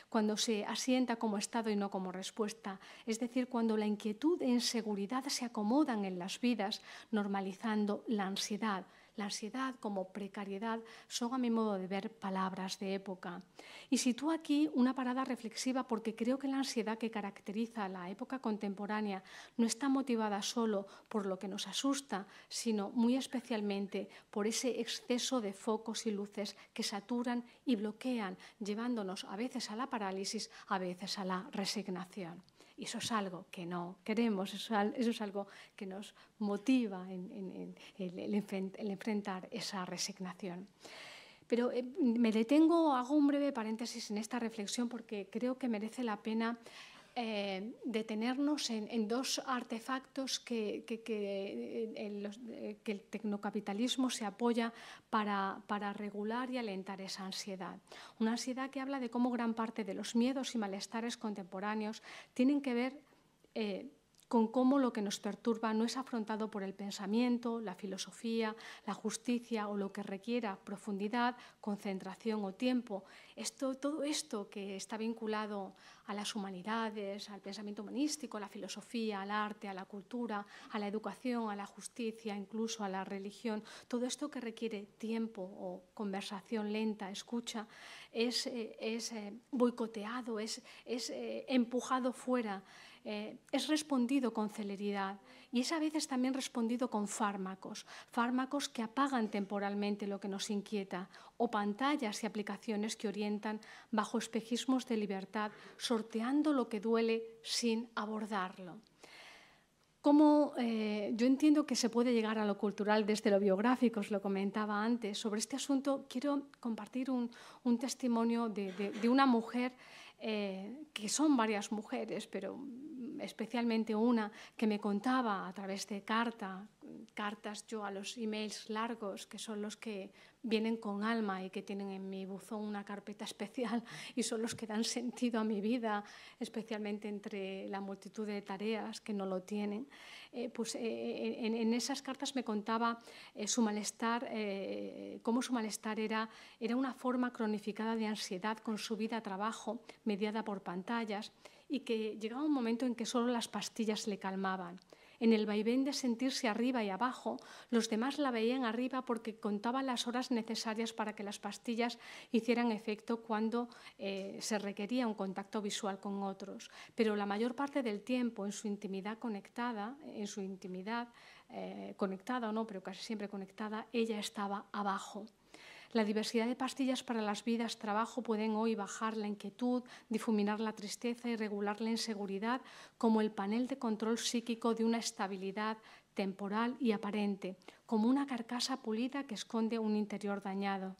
Cuando se asienta como estado y no como respuesta, es decir, cuando la inquietud e inseguridad se acomodan en las vidas, normalizando la ansiedad, la ansiedad como precariedad son, a mi modo de ver, palabras de época. Y sitúo aquí una parada reflexiva porque creo que la ansiedad que caracteriza la época contemporánea no está motivada solo por lo que nos asusta, sino muy especialmente por ese exceso de focos y luces que saturan y bloquean, llevándonos a veces a la parálisis, a veces a la resignación eso es algo que no queremos, eso es algo que nos motiva en, el enfrentar esa resignación. Pero eh, me detengo, hago un breve paréntesis en esta reflexión porque creo que merece la pena eh, detenernos en, dos artefactos eh, eh, que, el tecnocapitalismo se apoya para, regular y alentar esa ansiedad. Una ansiedad que habla de cómo gran parte de los miedos y malestares contemporáneos tienen que ver con cómo lo que nos perturba no es afrontado por el pensamiento, la filosofía, la justicia o lo que requiera profundidad, concentración o tiempo. Esto, todo esto que está vinculado a las humanidades, al pensamiento humanístico, a la filosofía, al arte, a la cultura, a la educación, a la justicia, incluso a la religión, todo esto que requiere tiempo o conversación lenta, escucha, es, eh, eh, boicoteado, es, eh, empujado fuera. Eh, es respondido con celeridad y es a veces también respondido con fármacos, fármacos que apagan temporalmente lo que nos inquieta o pantallas y aplicaciones que orientan bajo espejismos de libertad, sorteando lo que duele sin abordarlo. como eh, yo entiendo que se puede llegar a lo cultural desde lo biográfico, os lo comentaba antes. Sobre este asunto quiero compartir un, testimonio de, una mujer eh, que son varias mujeres, pero especialmente una que me contaba a través de carta, cartas yo a los emails largos, que son los que vienen con alma y que tienen en mi buzón una carpeta *laughs* especial y son los que dan sentido a mi vida, especialmente entre la multitud de tareas que no lo tienen. Eh, pues eh, eh, en, esas cartas me contaba su malestar, cómo su malestar era, era una forma cronificada de ansiedad con su vida a trabajo, mediada por pantallas, y que llegaba un momento en que solo las pastillas le calmaban en el vaivén de sentirse arriba y abajo, los demás la veían arriba porque contaba las horas necesarias para que las pastillas hicieran efecto cuando eh, se requería un contacto visual con otros. Pero la mayor parte del tiempo en su intimidad conectada, en su intimidad eh, conectada o no, pero casi siempre conectada, ella estaba abajo. La diversidad de pastillas para las vidas trabajo pueden hoy bajar la inquietud, difuminar la tristeza y regular la inseguridad como el panel de control psíquico de una estabilidad temporal y aparente, como una carcasa pulida que esconde un interior dañado.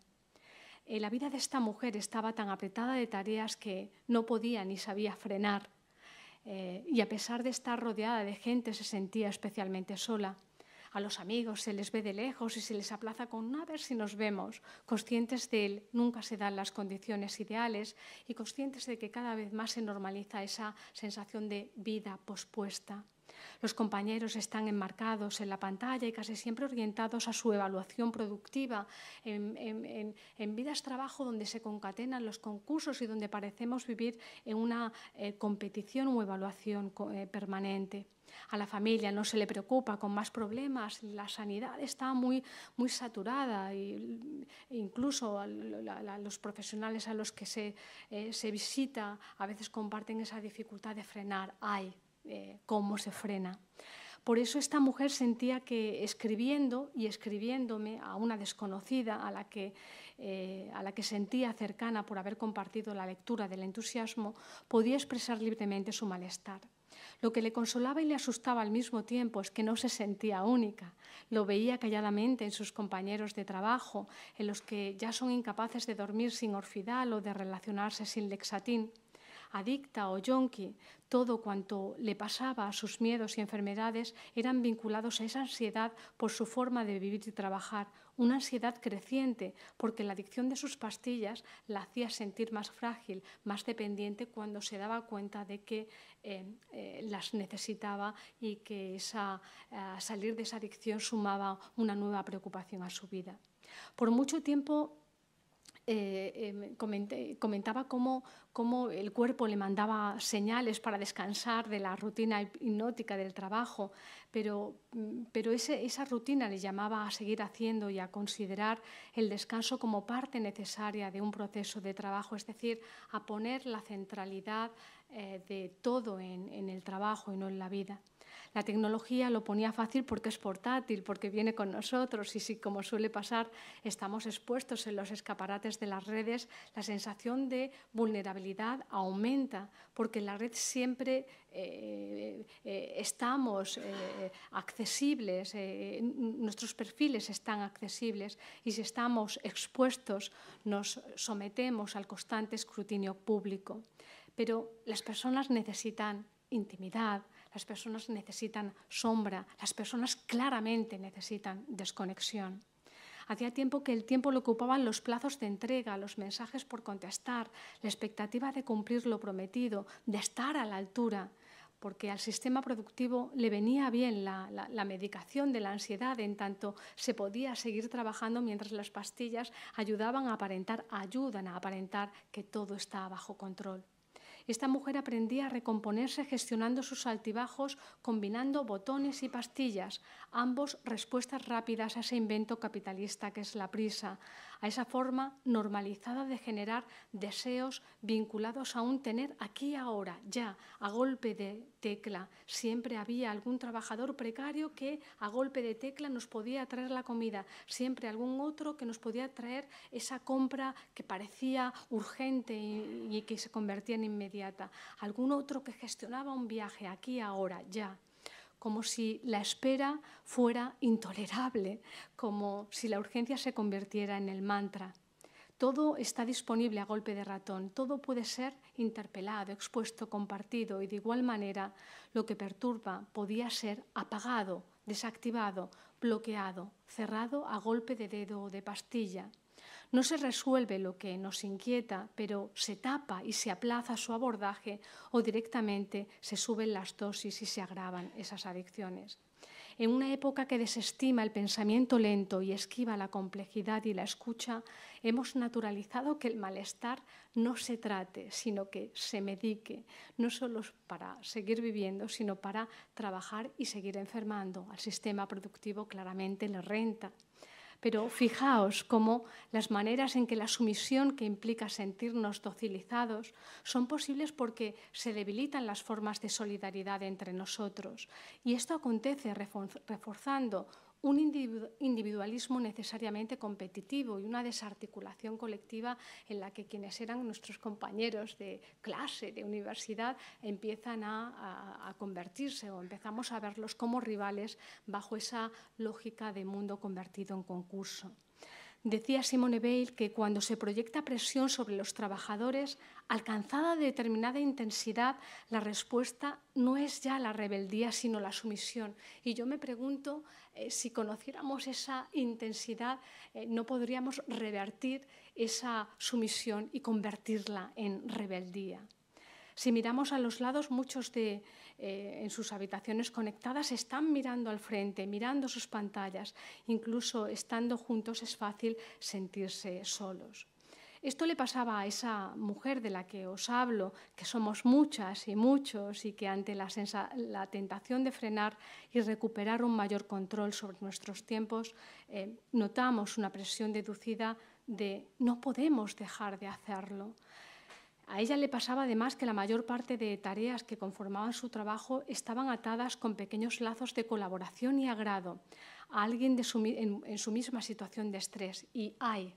Eh, la vida de esta mujer estaba tan apretada de tareas que no podía ni sabía frenar. Eh, y a pesar de estar rodeada de gente se sentía especialmente sola a los amigos se les ve de lejos y se les aplaza con a ver si nos vemos, conscientes de él, nunca se dan las condiciones ideales y conscientes de que cada vez más se normaliza esa sensación de vida pospuesta. Los compañeros están enmarcados en la pantalla y casi siempre orientados a su evaluación productiva, en, en, en, vidas trabajo donde se concatenan los concursos y donde parecemos vivir en una eh, competición o evaluación eh, permanente a la familia no se le preocupa con más problemas, la sanidad está muy, saturada e incluso los profesionales a los que eh, se, visita a veces comparten esa dificultad de frenar, ay, eh, cómo se frena. Por eso esta mujer sentía que escribiendo y escribiéndome a una desconocida a la que eh, sentía cercana por haber compartido la lectura del entusiasmo, podía expresar libremente su malestar. Lo que le consolaba y le asustaba al mismo tiempo es que no se sentía única. Lo veía calladamente en sus compañeros de trabajo, en los que ya son incapaces de dormir sin orfidal o de relacionarse sin lexatín. Adicta o yonqui, todo cuanto le pasaba a sus miedos y enfermedades eran vinculados a esa ansiedad por su forma de vivir y trabajar, una ansiedad creciente, porque la adicción de sus pastillas la hacía sentir más frágil, más dependiente cuando se daba cuenta de que eh, eh, las necesitaba y que esa, eh, salir de esa adicción sumaba una nueva preocupación a su vida. Por mucho tiempo eh, em, comentaba cómo, el cuerpo le mandaba señales para descansar de la rutina hipnótica del trabajo, pero, mm, esa rutina le llamaba a seguir haciendo y a considerar el descanso como parte necesaria de un proceso de trabajo, es decir, a poner la centralidad eh, de todo en el trabajo y no en la vida. La tecnología lo ponía fácil porque es portátil, porque viene con nosotros y si, como suele pasar, estamos expuestos en los escaparates de las redes, la sensación de vulnerabilidad aumenta porque en la red siempre eh, eh, estamos eh, accesibles, nuestros perfiles están accesibles y si estamos expuestos nos sometemos al constante escrutinio público. Pero las personas necesitan intimidad, las personas necesitan sombra, las personas claramente necesitan desconexión. Hacía tiempo que el tiempo lo ocupaban los plazos de entrega, los mensajes por contestar, la expectativa de cumplir lo prometido, de estar a la altura, porque al sistema productivo le venía bien la, medicación de la ansiedad, en tanto se podía seguir trabajando mientras las pastillas ayudaban a aparentar, ayudan a aparentar que todo está bajo control. Esta mujer aprendía a recomponerse gestionando sus altibajos, combinando botones y pastillas, ambos respuestas rápidas a ese invento capitalista que es la prisa a esa forma normalizada de generar deseos vinculados a un tener aquí ahora, ya, a golpe de tecla. Siempre había algún trabajador precario que a golpe de tecla nos podía traer la comida, siempre algún otro que nos podía traer esa compra que parecía urgente y, que se convertía en inmediata, algún otro que gestionaba un viaje aquí ahora, ya como si la espera fuera intolerable, como si la urgencia se convirtiera en el mantra. Todo está disponible a golpe de ratón, todo puede ser interpelado, expuesto, compartido y de igual manera lo que perturba podía ser apagado, desactivado, bloqueado, cerrado a golpe de dedo o de pastilla. No se resuelve lo que nos inquieta, pero se tapa y se aplaza su abordaje o directamente se suben las dosis y se agravan esas adicciones. En una época que desestima el pensamiento lento y esquiva la complejidad y la escucha, hemos naturalizado que el malestar no se trate, sino que se medique, no solo para seguir viviendo, sino para trabajar y seguir enfermando. Al sistema productivo claramente le renta pero fijaos cómo las maneras en que la sumisión que implica sentirnos docilizados son posibles porque se debilitan las formas de solidaridad entre nosotros. Y esto acontece reforzando un individualismo necesariamente competitivo y una desarticulación colectiva en la que quienes eran nuestros compañeros de clase, de universidad, empiezan a, a, convertirse o empezamos a verlos como rivales bajo esa lógica de mundo convertido en concurso. Decía Simone Weil que cuando se proyecta presión sobre los trabajadores, alcanzada determinada intensidad, la respuesta no es ya la rebeldía, sino la sumisión. Y yo me pregunto eh, si conociéramos esa intensidad, eh, no podríamos revertir esa sumisión y convertirla en rebeldía. Si miramos a los lados, muchos de eh, en sus habitaciones conectadas están mirando al frente, mirando sus pantallas. Incluso estando juntos es fácil sentirse solos. Esto le pasaba a esa mujer de la que os hablo, que somos muchas y muchos y que ante la, tentación de frenar y recuperar un mayor control sobre nuestros tiempos, eh, notamos una presión deducida de no podemos dejar de hacerlo. A ella le pasaba además que la mayor parte de tareas que conformaban su trabajo estaban atadas con pequeños lazos de colaboración y agrado a alguien en, su misma situación de estrés. Y hay,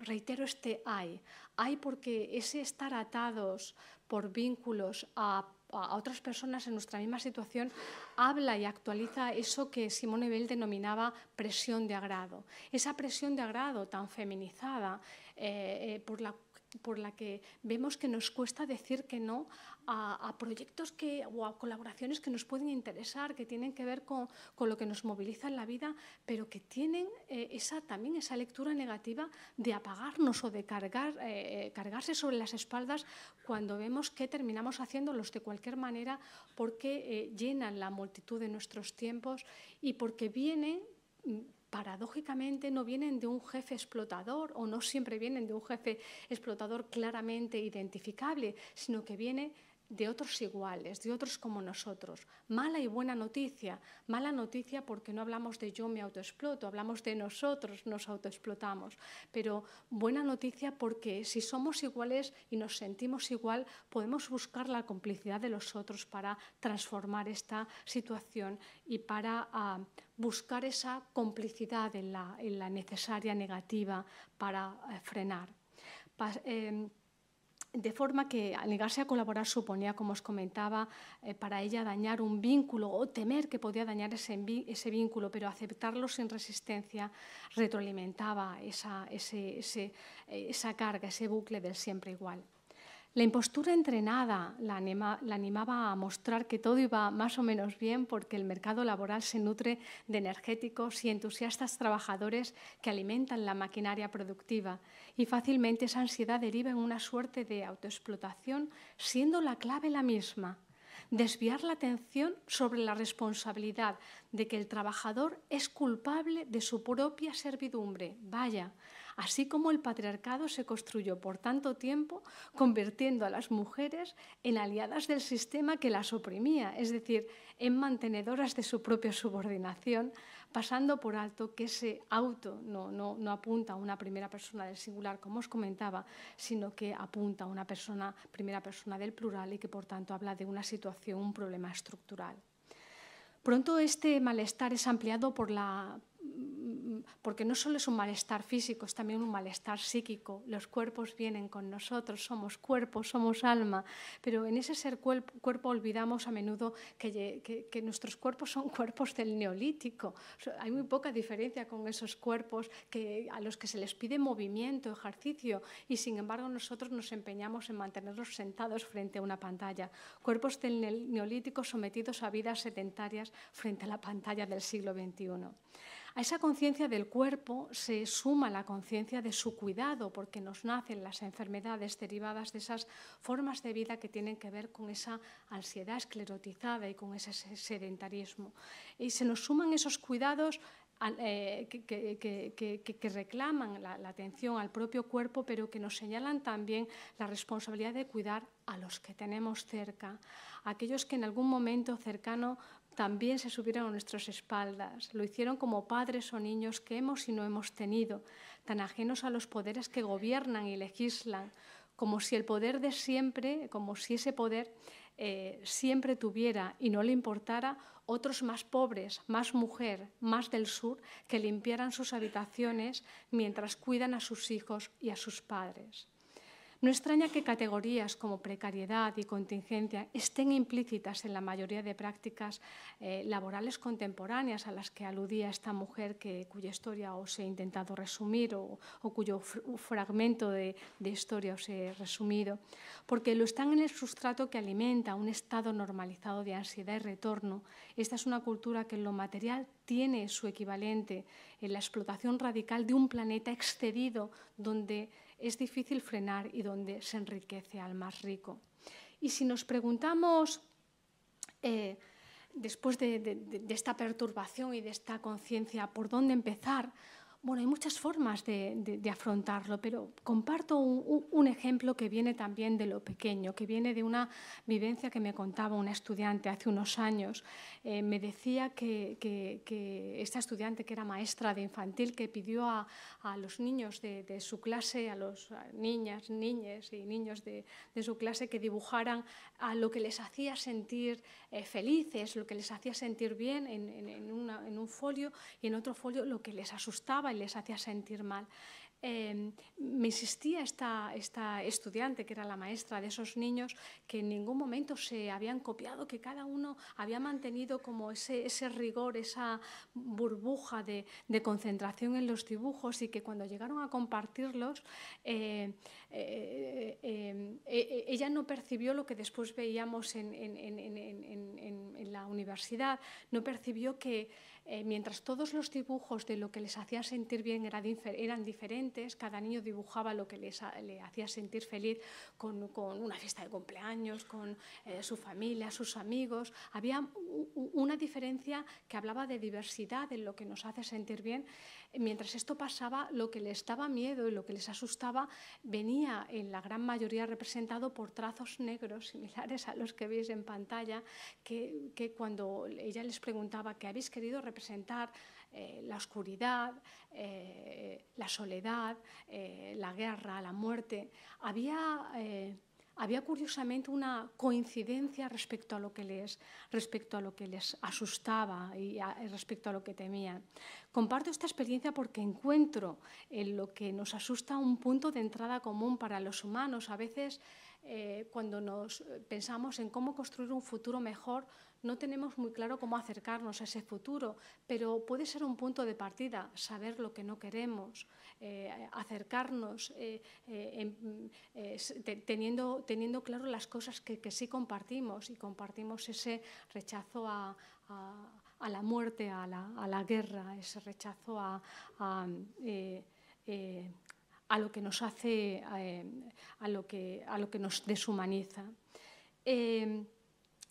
reitero este hay, hay porque ese estar atados por vínculos a otras personas en nuestra misma situación, habla y actualiza eso que Simone Bell denominaba presión de agrado. Esa presión de agrado tan feminizada eh, eh, por la por la que vemos que nos cuesta decir que no a, proyectos que, o a colaboraciones que nos pueden interesar, que tienen que ver con, lo que nos moviliza en la vida, pero que tienen eh, esa, también esa lectura negativa de apagarnos o de cargar, eh, eh, cargarse sobre las espaldas cuando vemos que terminamos haciéndolos de cualquier manera porque llenan la multitud de nuestros tiempos y porque vienen mm, paradójicamente no vienen de un jefe explotador o no siempre vienen de un jefe explotador claramente identificable, sino que viene de otros iguales, de otros como nosotros. Mala y buena noticia. Mala noticia porque no hablamos de yo me autoexploto, hablamos de nosotros nos autoexplotamos. Pero buena noticia porque si somos iguales y nos sentimos igual, podemos buscar la complicidad de los otros para transformar esta situación y para ah, buscar esa complicidad en la, en la necesaria negativa para eh, frenar. Em, de forma que negarse a colaborar suponía, como os comentaba, eh, para ella dañar un vínculo o temer que podía dañar ese, vínculo, pero aceptarlo sin resistencia retroalimentaba esa, eh, esa carga, ese bucle del siempre igual. La impostura entrenada la, animaba a mostrar que todo iba más o menos bien porque el mercado laboral se nutre de energéticos y entusiastas trabajadores que alimentan la maquinaria productiva y fácilmente esa ansiedad deriva en una suerte de autoexplotación, siendo la clave la misma, desviar la atención sobre la responsabilidad de que el trabajador es culpable de su propia servidumbre. Vaya, así como el patriarcado se construyó por tanto tiempo convirtiendo a las mujeres en aliadas del sistema que las oprimía, es decir, en mantenedoras de su propia subordinación, pasando por alto que ese auto no, apunta a una primera persona del singular, como os comentaba, sino que apunta a una persona, primera persona del plural y que por tanto habla de una situación, un problema estructural. Pronto este malestar es ampliado por la, porque no solo es un malestar físico, es también un malestar psíquico. Los cuerpos vienen con nosotros, somos cuerpo, somos alma, pero en ese ser cuerpo, olvidamos a menudo que, nuestros cuerpos son *laughs* cuerpos del neolítico. hay muy poca diferencia con esos cuerpos que, a los que se les pide movimiento, ejercicio, y sin embargo nosotros nos empeñamos en mantenerlos sentados frente a una pantalla. Cuerpos del neolítico sometidos a vidas sedentarias frente a la pantalla del siglo XXI. A esa conciencia del cuerpo se suma la conciencia de su cuidado, porque nos nacen las enfermedades derivadas de esas formas de vida que tienen que ver con esa ansiedad esclerotizada y con ese sedentarismo. Y se nos suman esos cuidados eh, que, reclaman la, atención al propio cuerpo, pero que nos señalan también la responsabilidad de cuidar a los que tenemos cerca, aquellos que en algún momento cercano también se subieron a nuestras espaldas. Lo hicieron como padres o niños que hemos y no hemos tenido, tan ajenos a los poderes que gobiernan y legislan, como si el poder de siempre, como si ese poder eh, siempre tuviera y no le importara otros más pobres, más mujer, más del sur, que limpiaran sus habitaciones mientras cuidan a sus hijos y a sus padres. No extraña que categorías como precariedad y contingencia estén implícitas en la mayoría de prácticas eh, laborales contemporáneas a las que aludía esta mujer cuya historia os he intentado resumir o, cuyo fragmento de, historia os he resumido, porque lo están en el sustrato que alimenta un estado normalizado de ansiedad y retorno. Esta es una cultura que en lo material tiene su equivalente en la explotación radical de un planeta excedido donde es difícil frenar y donde se enriquece al más rico. Y si nos preguntamos, eh, después de, esta perturbación y de esta conciencia, por dónde empezar, bueno, hay muchas formas de, afrontarlo, pero comparto un, ejemplo que viene también de lo pequeño, que viene de una vivencia que me contaba una estudiante hace unos años. Eh, me decía que, esta estudiante, que era maestra de infantil, que pidió a, los niños de, su clase, a las niñas, niñas y niños de, su clase, que dibujaran a lo que les hacía sentir eh, felices, lo que les hacía sentir bien en un folio y en otro folio lo que les asustaba y les hacía sentir mal. Em, me insistía esta, esta, estudiante, que era la maestra de esos niños, que en ningún momento se habían copiado, que cada uno había mantenido como ese, rigor, esa burbuja de, concentración en los dibujos y que cuando llegaron a compartirlos, eh, eh, em, e, e, ella no percibió lo que después veíamos en la universidad, no percibió que eh, mientras todos los dibujos de lo que les hacía sentir bien eran, diferentes, cada niño dibujaba lo que les le hacía sentir feliz con, una fiesta de cumpleaños, con eh, su familia, sus amigos. Había una diferencia que hablaba de diversidad en lo que nos hace sentir bien. Mientras esto pasaba, lo que les daba miedo y lo que les asustaba venía en la gran mayoría representado por trazos negros similares a los que veis en pantalla, que, que cuando ella les preguntaba qué habéis querido representar eh, la oscuridad, eh, la soledad, eh, la guerra, la muerte. Había, había curiosamente una coincidencia respecto a lo que les, respecto a lo que les asustaba y respecto a lo que temían. Comparto esta experiencia porque encuentro en lo que nos asusta un punto de entrada común para los humanos. A veces eh, cuando nos eh, pensamos en cómo construir un futuro mejor, no tenemos muy claro cómo acercarnos a ese futuro, pero puede ser un punto de partida, saber lo que no queremos, eh, acercarnos teniendo, teniendo, claro las cosas que, que, sí compartimos y compartimos ese rechazo a, a, la muerte, a la, a la, guerra, ese rechazo a a lo que nos hace, eh, a, lo, que, a lo que nos deshumaniza. Eh,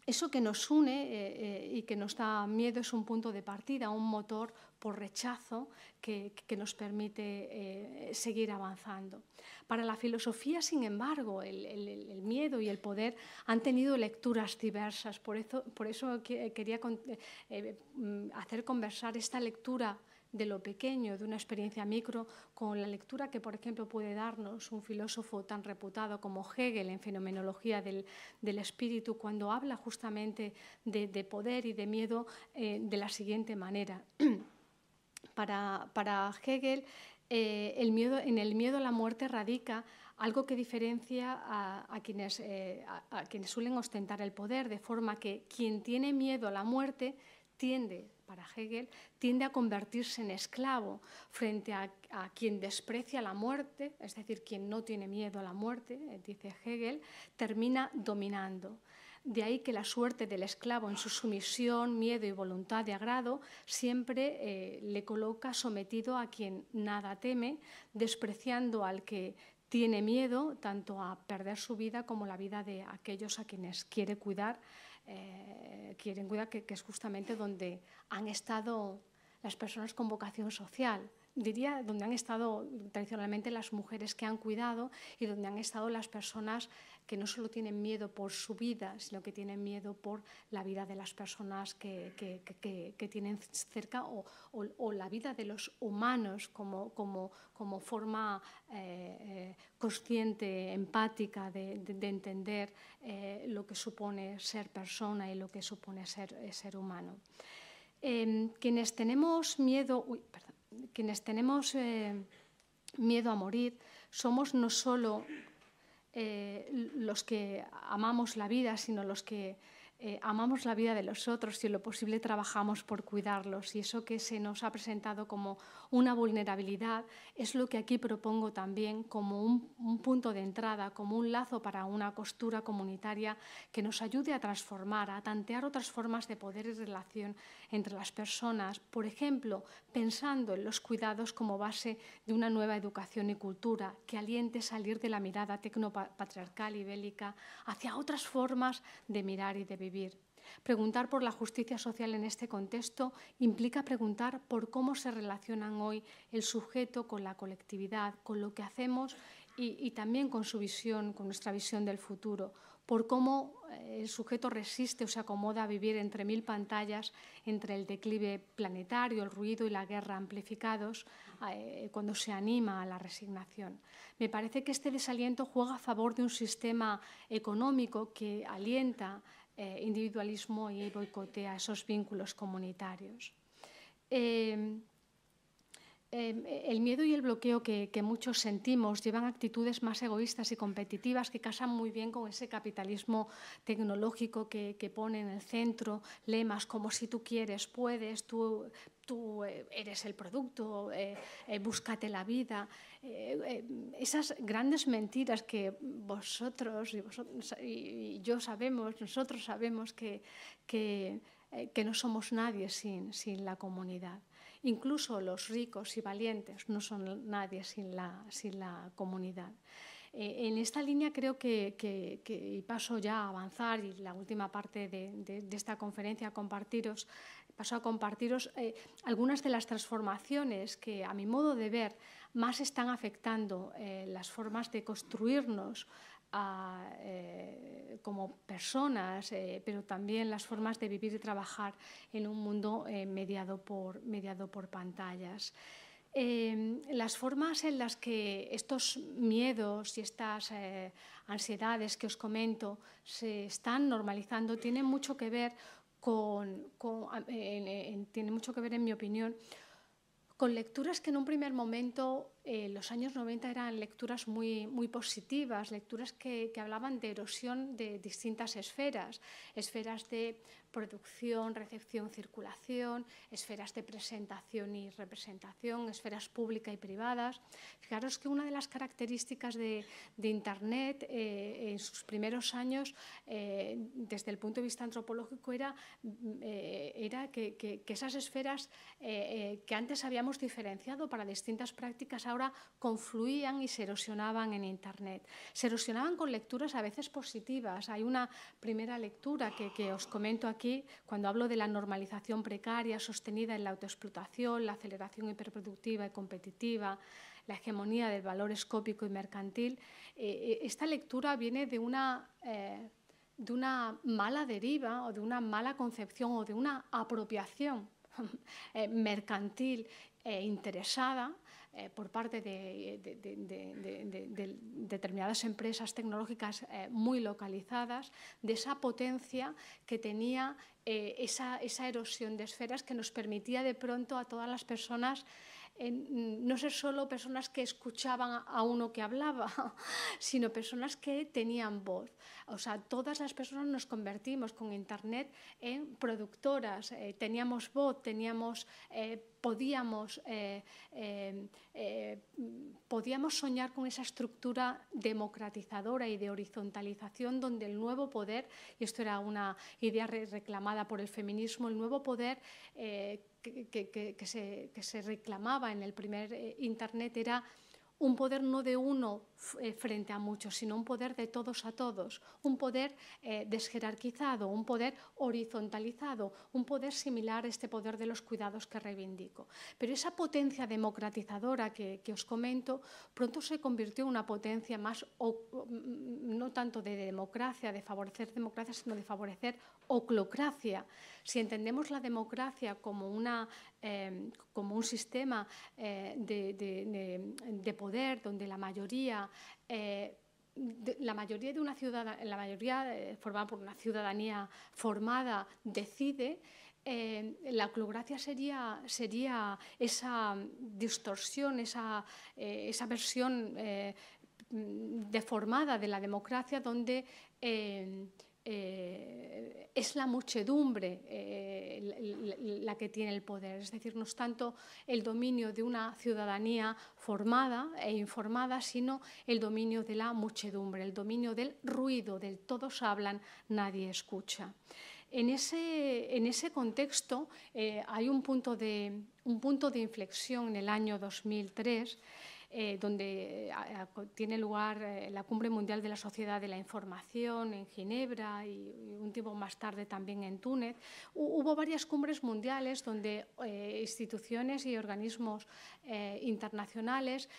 eso que nos une eh, y que nos da miedo es un punto de partida, un motor por rechazo que, nos permite seguir avanzando. Para la filosofía, sin embargo, el, miedo y el poder han tenido lecturas diversas. Por eso, por eso quería mm, hacer conversar esta lectura de lo pequeño, de una experiencia micro, con la lectura que, por ejemplo, puede darnos un filósofo tan reputado como Hegel en Fenomenología del, Espíritu, cuando habla justamente de, poder y de miedo eh, de la siguiente manera. *clears throat* para, Hegel, eh, el miedo, en el miedo a la muerte radica algo que diferencia a, quienes, eh, a quienes suelen ostentar el poder, de forma que quien tiene miedo a la muerte tiende para Hegel, tiende a convertirse en esclavo frente a, quien desprecia la muerte, es decir, quien no tiene miedo a la muerte, eh, dice Hegel, termina dominando. De ahí que la suerte del esclavo en su sumisión, miedo y voluntad de agrado siempre eh, le coloca sometido a quien nada teme, despreciando al que tiene miedo tanto a perder su vida como la vida de aquellos a quienes quiere cuidar eh, Quieren Cuidar, que es justamente donde han estado las personas con vocación social, diría donde han estado tradicionalmente las mujeres que han cuidado y donde han estado las personas que no solo tienen miedo por su vida, sino que tienen miedo por la vida de las personas que, tienen cerca o, la vida de los humanos como, como, como forma eh, eh, consciente, empática de, entender eh, lo que supone ser persona y lo que supone ser, ser humano. Em, quienes tenemos miedo, quienes tenemos miedo a morir, somos no solo eh, los que amamos la vida, sino los que eh, amamos la vida de los otros y en lo posible trabajamos por cuidarlos. Y eso que se nos ha presentado como una vulnerabilidad es lo que aquí propongo también como un, un punto de entrada, como un lazo para una costura comunitaria que nos ayude a transformar, a tantear otras formas de poder y relación entre las personas, por ejemplo, pensando en los cuidados como base de una nueva educación y cultura que aliente salir de la mirada tecnopatriarcal y bélica hacia otras formas de mirar y de vivir. Preguntar por la justicia social en este contexto implica preguntar por cómo se relacionan hoy el sujeto con la colectividad, con lo que hacemos y, y, también con su visión, con nuestra visión del futuro, por cómo eh, el sujeto resiste o se acomoda a vivir entre mil pantallas, entre el declive planetario, el ruido y la guerra amplificados, eh, cuando se anima a la resignación. Me parece que este desaliento juega a favor de un sistema económico que alienta eh, individualismo y boicotea esos vínculos comunitarios. Em, el miedo y el bloqueo que, muchos sentimos llevan actitudes más egoístas y competitivas que casan muy bien con ese capitalismo tecnológico que, pone en el centro lemas como si tú quieres, puedes, tú, tú eh, eres el producto, eh, eh, búscate la vida. esas grandes mentiras que vosotros y, yo sabemos, nosotros sabemos que, no somos nadie sin la comunidad. Incluso los ricos y valientes no son nadie sin la, comunidad. Eh, en esta línea creo que, y paso ya a avanzar y la última parte de, esta conferencia compartiros, paso a compartiros eh, algunas de las transformaciones que a mi modo de ver más están afectando eh, las formas de construirnos eh, como personas, eh, pero también las formas de vivir y trabajar en un mundo eh, mediado, por, mediado por pantallas. Em, las formas en las que estos miedos y estas ansiedades que os comento se están normalizando tienen mucho que ver con, mucho que ver, en mi opinión, con lecturas que en un primer momento eh, los años 90 eran lecturas muy, muy positivas, lecturas que, hablaban de erosión de distintas esferas, esferas de producción, recepción, circulación, esferas de presentación y representación, esferas públicas y privadas. Fijaros que una de las características de, Internet eh, en sus primeros años, eh, desde el punto de vista antropológico, era, mm, era que, que, esas esferas que antes habíamos diferenciado para distintas prácticas ahora confluían y se erosionaban en Internet. Se erosionaban con lecturas a veces positivas. Hay una primera lectura que, os comento aquí cuando hablo de la normalización precaria sostenida en la autoexplotación, la aceleración hiperproductiva y competitiva, la hegemonía del valor escópico y mercantil. Eh, eh, esta lectura viene de una... Eh, de una mala deriva o de una mala concepción o de una apropiación *laughs* mercantil interesada eh, por parte de, determinadas empresas tecnológicas eh, muy localizadas, de esa potencia que tenía eh, esa, esa erosión de esferas que nos permitía de pronto a todas las personas no ser solo personas que escuchaban a uno que hablaba, *laughs* sino personas que tenían voz. O sea, todas las personas nos convertimos con Internet en productoras, eh, teníamos voz, teníamos... Eh, podíamos, eh, mm, podíamos soñar con esa estructura democratizadora y de horizontalización donde el nuevo poder, y esto era una idea reclamada por el feminismo, el nuevo poder que, se, que, se, reclamaba en el primer eh, Internet era un poder no de uno eh, frente a muchos, sino un poder de todos a todos, un poder eh, desjerarquizado, un poder horizontalizado, un poder similar a este poder de los cuidados que reivindico. Pero esa potencia democratizadora que, os comento pronto se convirtió en una potencia más, mm, no tanto de democracia, de favorecer democracia, sino de favorecer oclocracia, si entendemos la democracia como, una, em, como un sistema eh, de, poder donde la mayoría... Eh, la mayoría de una ciudad, la mayoría eh, formada por una ciudadanía formada decide, la clocracia sería, sería esa distorsión, esa, esa versión mm, deformada de la democracia donde em, eh, es la muchedumbre eh, la, que tiene el poder. Es decir, no es tanto el dominio de una ciudadanía formada e informada, sino el dominio de la muchedumbre, el dominio del ruido, del todos hablan, nadie escucha. En ese, en ese contexto eh, hay un punto, de, un punto de inflexión en el año 2003 eh, donde tiene lugar eh, la Cumbre Mundial de la Sociedad de la Información en Ginebra y, un tiempo más tarde también en Túnez. hubo varias cumbres mundiales donde eh, instituciones y organismos internacionales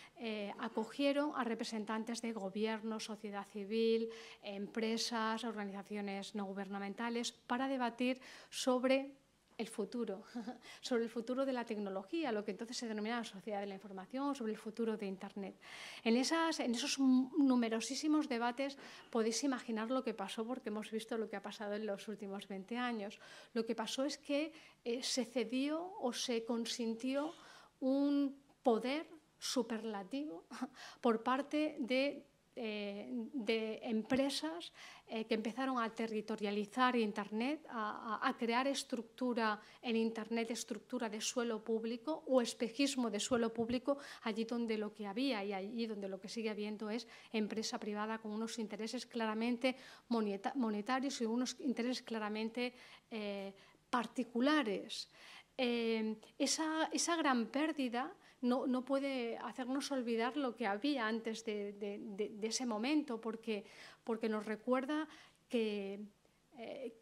acogieron a representantes de gobierno, sociedad civil, empresas, organizaciones no gubernamentales para debatir sobre el futuro, *laughs* sobre el futuro de la tecnología, lo que entonces se denominaba sociedad de la información, sobre el futuro de Internet. En, esas, en esos numerosísimos debates podéis imaginar lo que pasó, porque hemos visto lo que ha pasado en los últimos 20 años. Lo que pasó es que eh, se cedió o se consintió un poder superlativo *laughs* por parte de de empresas eh, que empezaron a territorializar Internet, a, crear estructura en Internet, estructura de suelo público o espejismo de suelo público allí donde lo que había y allí donde lo que sigue habiendo es empresa privada con unos intereses claramente monetarios y unos intereses claramente eh, particulares. Eh, esa gran pérdida no, puede hacernos olvidar lo que había antes de, ese momento, porque, porque nos recuerda eh,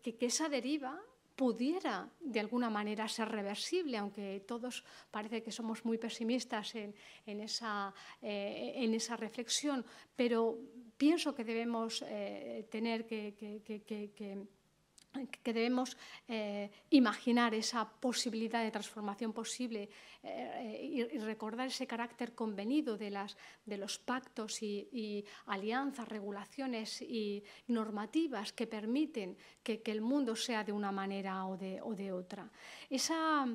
que, que, esa deriva pudiera de alguna manera ser reversible, aunque todos parece que somos muy pesimistas en, esa, eh, en esa, reflexión, pero pienso que debemos eh, tener que que debemos eh, imaginar esa posibilidad de transformación posible eh, y, recordar ese carácter convenido de, las, de los pactos y, alianzas, regulaciones y normativas que permiten que, el mundo sea de una manera o de, o de otra. Esa,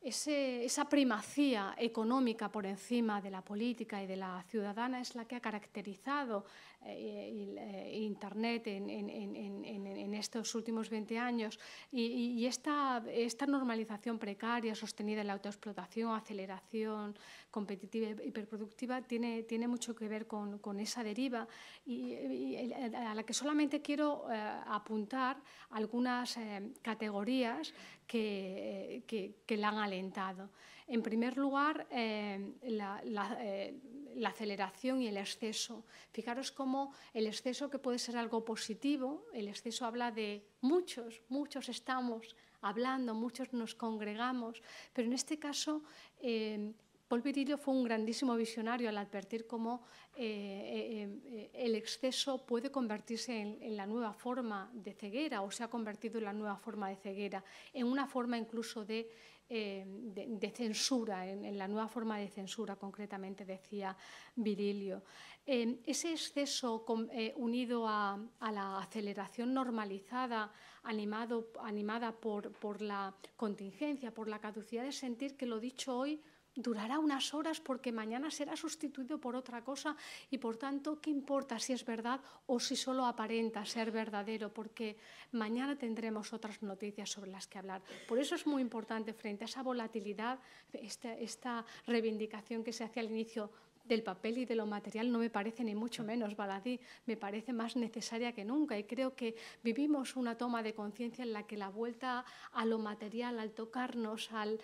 esa primacía económica por encima de la política y de la ciudadana es la que ha caracterizado eh, eh, internet en, estos últimos 20 años. Y, esta, esta, normalización precaria, sostenida en la autoexplotación, aceleración competitiva y hiperproductiva, tiene, tiene mucho que ver con, esa deriva y, a la que solamente quiero eh, apuntar algunas categorías que, que la han alentado. En primer lugar, eh, eh, la, aceleración y el exceso. Fijaros cómo el exceso, que puede ser algo positivo, el exceso habla de muchos, muchos estamos hablando, muchos nos congregamos, pero en este caso... Eh, Paul Virilio fue un grandísimo visionario al advertir cómo el exceso puede convertirse en, la nueva forma de ceguera o se ha convertido en la nueva forma de ceguera, en una forma incluso de eh, de, censura, en, la nueva forma de censura concretamente, decía Virilio. Eh, ese exceso eh, unido a, la aceleración normalizada, animado, animada por, por la contingencia, por la caducidad de sentir que lo dicho hoy durará unas horas porque mañana será sustituido por otra cosa y por tanto, ¿qué importa si es verdad o si solo aparenta ser verdadero? Porque mañana tendremos otras noticias sobre las que hablar. Por eso es muy importante frente a esa volatilidad, esta, reivindicación que se hace al inicio del papel y de lo material no me parece ni mucho menos baladí, me parece más necesaria que nunca y creo que vivimos una toma de conciencia en la que la vuelta a lo material, al tocarnos, al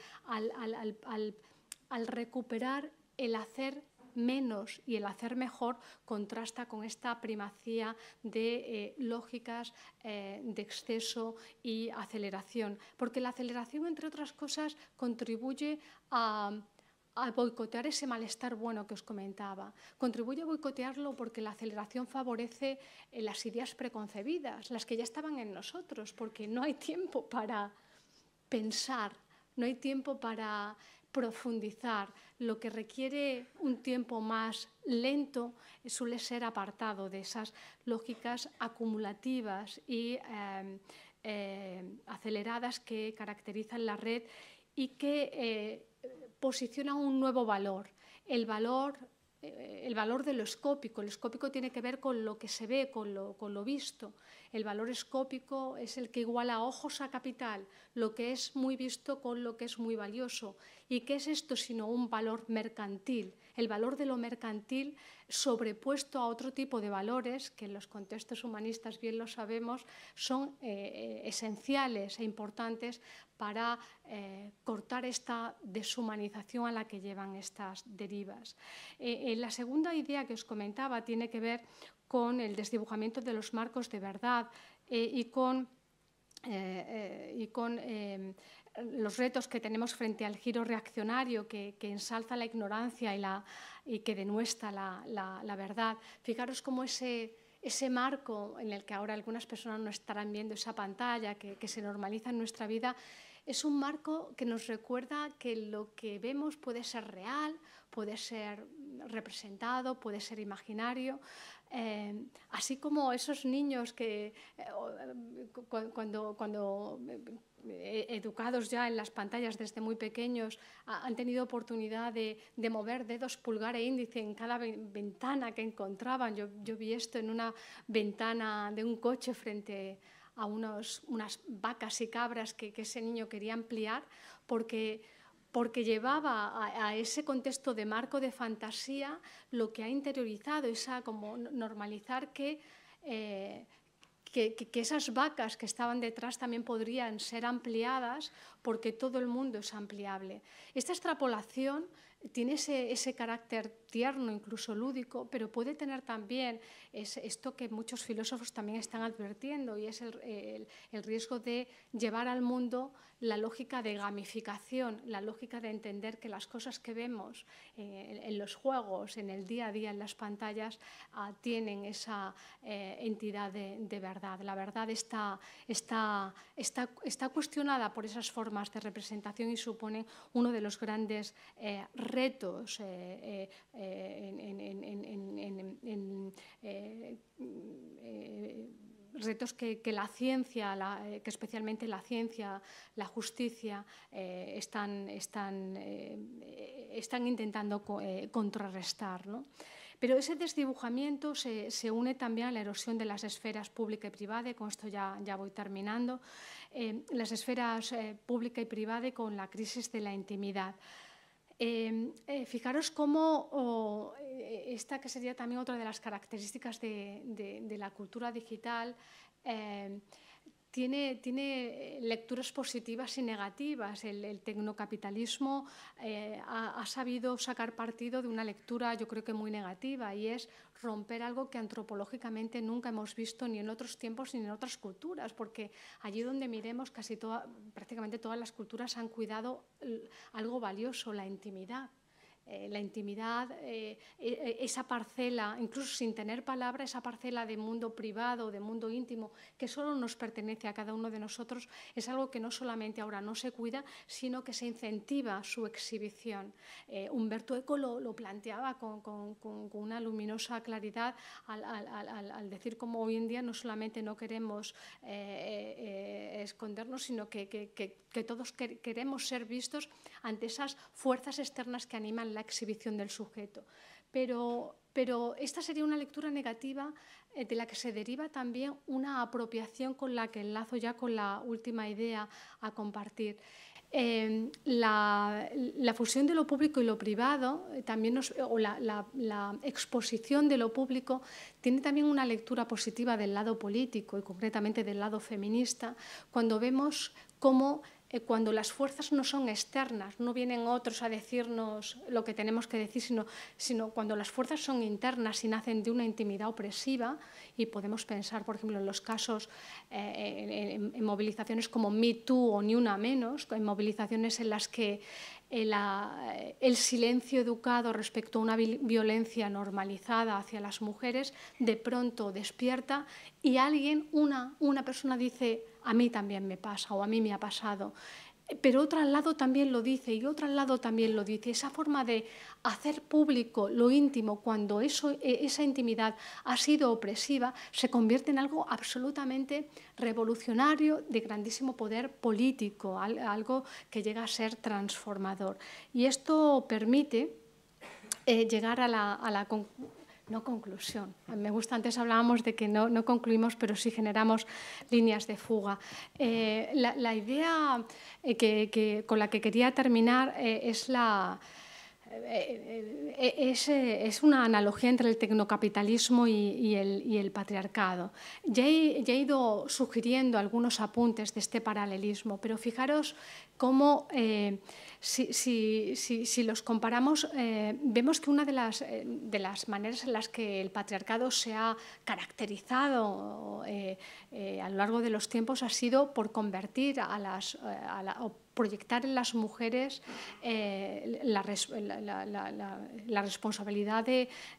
al recuperar el hacer menos y el hacer mejor contrasta con esta primacía de eh, lógicas eh, de exceso y aceleración. Porque la aceleración, entre otras cosas, contribuye a boicotear ese malestar bueno que os comentaba. Contribuye a boicotearlo porque la aceleración favorece eh, las ideas preconcebidas, las que ya estaban en nosotros, porque no hay tiempo para pensar, no hay tiempo para profundizar, lo que requiere un tiempo más lento suele ser apartado de esas lógicas acumulativas y em, eh, aceleradas que caracterizan la red y que eh, posicionan un nuevo valor, el valor eh, el valor de lo escópico. Lo escópico tiene que ver con lo que se ve, con lo visto. El valor escópico es el que iguala ojos a capital, lo que es muy visto con lo que es muy valioso. ¿Y qué es esto sino un valor mercantil? El valor de lo mercantil sobrepuesto a otro tipo de valores que en los contextos humanistas, bien lo sabemos, son eh, eh, esenciales e importantes para eh, cortar esta deshumanización a la que llevan estas derivas. la segunda idea que os comentaba tiene que ver con el desdibujamiento de los marcos de verdad eh, y con, eh, eh, y con los retos que tenemos frente al giro reaccionario que, que ensalza la ignorancia y, la, y que denuestra la, la, la, verdad. Fijaros cómo ese, ese marco en el que ahora algunas personas no estarán viendo esa pantalla que, que se normaliza en nuestra vida, es un marco que nos recuerda que lo que vemos puede ser real, puede ser representado, puede ser imaginario, Em, así como esos niños que eh, cuando, cuando eh, educados ya en las pantallas desde muy pequeños han tenido oportunidad de, mover dedos pulgar e índice en cada ventana que encontraban. Yo, vi esto en una ventana de un coche frente a unos, unas vacas y cabras que, que ese niño quería ampliar porque porque llevaba a, ese contexto de marco de fantasía lo que ha interiorizado, esa como normalizar eh, que, que, esas vacas que estaban detrás también podrían ser ampliadas porque todo el mundo es ampliable. Esta extrapolación tiene ese, ese carácter incluso lúdico, pero puede tener también es esto que muchos filósofos también están advirtiendo y es el, riesgo de llevar al mundo la lógica de gamificación, la lógica de entender que las cosas que vemos eh, en, los juegos, en el día a día, en las pantallas, ah, tienen esa eh, entidad de, verdad. La verdad está, está, está, está cuestionada por esas formas de representación y supone uno de los grandes eh, retos en, retos que, la ciencia, eh, que especialmente la ciencia, la justicia, eh, eh, están, intentando contrarrestar. Pero ese desdibujamiento se, une también a la erosión de las esferas pública y privada, con esto ya, ya voy terminando, las esferas pública y privada con la crisis de la intimidad. Em, eh, fijaros cómo eh, esta que sería también otra de las características de, la cultura digital em, tiene, eh, lecturas positivas y negativas. El, tecnocapitalismo ha, sabido sacar partido de una lectura yo creo que muy negativa y es romper algo que antropológicamente nunca hemos visto ni en otros tiempos ni en otras culturas, porque allí donde miremos casi prácticamente todas las culturas han cuidado algo valioso, la intimidad. Eh, la intimidad, eh, eh, esa parcela, incluso sin tener palabra, esa parcela de mundo privado, de mundo íntimo, que solo nos pertenece a cada uno de nosotros, es algo que no solamente ahora no se cuida, sino que se incentiva su exhibición. Humberto Eco lo, planteaba con, una luminosa claridad al, decir cómo hoy en día no solamente no queremos escondernos, sino que, que todos queremos ser vistos ante esas fuerzas externas que animan la exhibición del sujeto. Pero, pero esta sería una lectura negativa eh, de la que se deriva también una apropiación con la que enlazo ya con la última idea a compartir. Em, la, fusión de lo público y lo privado, eh, también o la, la, exposición de lo público, tiene también una lectura positiva del lado político y concretamente del lado feminista, cuando vemos cómo eh, cuando las fuerzas no son externas, no vienen otros a decirnos lo que tenemos que decir, sino, cuando las fuerzas son internas y nacen de una intimidad opresiva, y podemos pensar, por ejemplo, en los casos, eh, en, movilizaciones como Me Too o Ni Una Menos, en movilizaciones en las que el, ah, silencio educado respecto a una violencia normalizada hacia las mujeres de pronto despierta y alguien, una persona dice, a mí también me pasa o a mí me ha pasado. Pero otro lado también lo dice y otro lado también lo dice. Esa forma de hacer público lo íntimo cuando eso, e, esa intimidad ha sido opresiva se convierte en algo absolutamente revolucionario de grandísimo poder político, algo que llega a ser transformador. Y esto permite eh, llegar a la, a la conclusión no conclusión. me gusta, antes hablábamos de que no, no concluimos, pero sí generamos líneas de fuga. Eh, la, idea eh, con la que quería terminar eh, es la eh, eh, es, eh, es, una analogía entre el tecnocapitalismo y, y, el, patriarcado. Ya he, ido sugiriendo algunos apuntes de este paralelismo, pero fijaros cómo si, los comparamos, vemos que una de las, de las, maneras en las que el patriarcado se ha caracterizado a lo largo de los tiempos ha sido por convertir a las, a proyectar en las mujeres eh, la, responsabilidad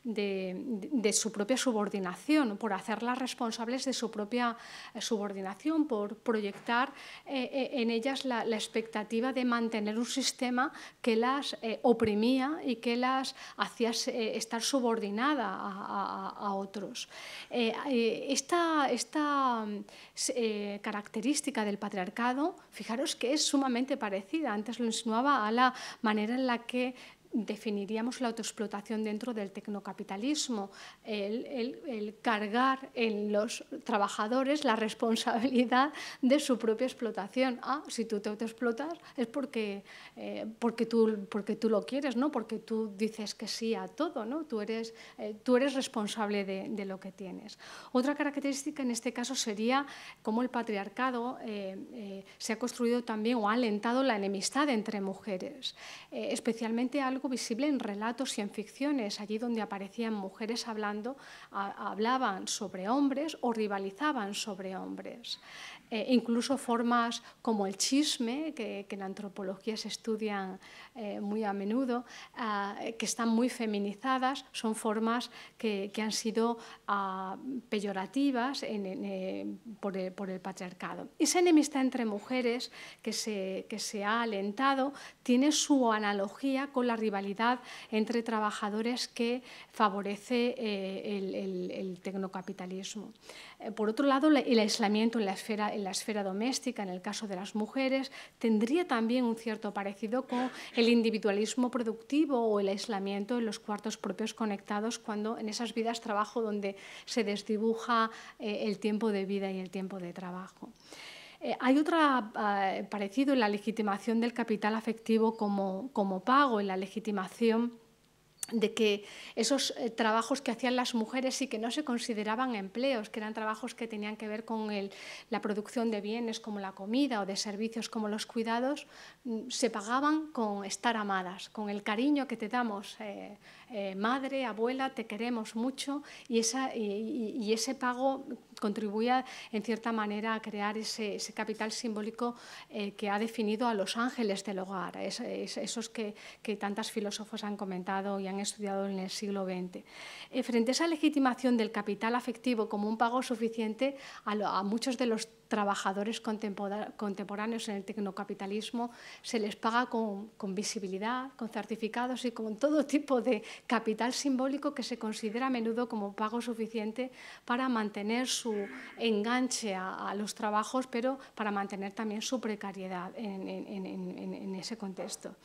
de, su propia subordinación, por hacerlas responsables de su propia eh, subordinación, por proyectar eh, en ellas la, expectativa de mantener un sistema que las oprimía y que las hacía estar subordinada a, otros. esta esta característica del patriarcado, fijaros que es sumamente parecida. Antes lo insinuaba a la manera en la que definiríamos la autoexplotación dentro del tecnocapitalismo, el, el, cargar en los trabajadores la responsabilidad de su propia explotación. Ah, si tú te autoexplotas es porque, eh, porque, tú, porque tú lo quieres, ¿no? porque tú dices que sí a todo, ¿no? tú, eres, eh, tú eres responsable de, lo que tienes. Otra característica en este caso sería cómo el patriarcado eh, se ha construido también o ha alentado la enemistad entre mujeres, especialmente algo visible en relatos y en ficciones, allí donde aparecían mujeres hablando, hablaban sobre hombres o rivalizaban sobre hombres. Eh, incluso formas como el chisme, que, en antropología se estudian eh, muy a menudo, eh, que están muy feminizadas, son formas que, han sido ah, peyorativas por, el, patriarcado. Esa enemistad entre mujeres que se, se ha alentado tiene su analogía con la rivalidad entre trabajadores que favorece el, el tecnocapitalismo. por otro lado, el aislamiento en la esfera en la esfera doméstica, en el caso de las mujeres, tendría también un cierto parecido con el individualismo productivo o el aislamiento en los cuartos propios conectados, cuando en esas vidas trabajo donde se desdibuja eh, el tiempo de vida y el tiempo de trabajo. Eh, hay otro eh, parecido en la legitimación del capital afectivo como, como pago, en la legitimación de que esos eh, trabajos que hacían las mujeres y que no se consideraban empleos, que eran trabajos que tenían que ver con la producción de bienes como la comida o de servicios como los cuidados, mm, se pagaban con estar amadas, con el cariño que te damos eh, eh, madre, abuela, te queremos mucho y, esa, ese pago contribuye en cierta manera a crear ese, capital simbólico eh, que ha definido a los ángeles del hogar, esos que, que, tantas filósofos han comentado y han estudiado en el siglo XX. Eh, frente a esa legitimación del capital afectivo como un pago suficiente a, a muchos de los trabajadores contemporáneos en el tecnocapitalismo se les paga con, visibilidad, con certificados y con todo tipo de capital simbólico que se considera a menudo como pago suficiente para mantener su enganche a, los trabajos, pero para mantener también su precariedad en, ese contexto.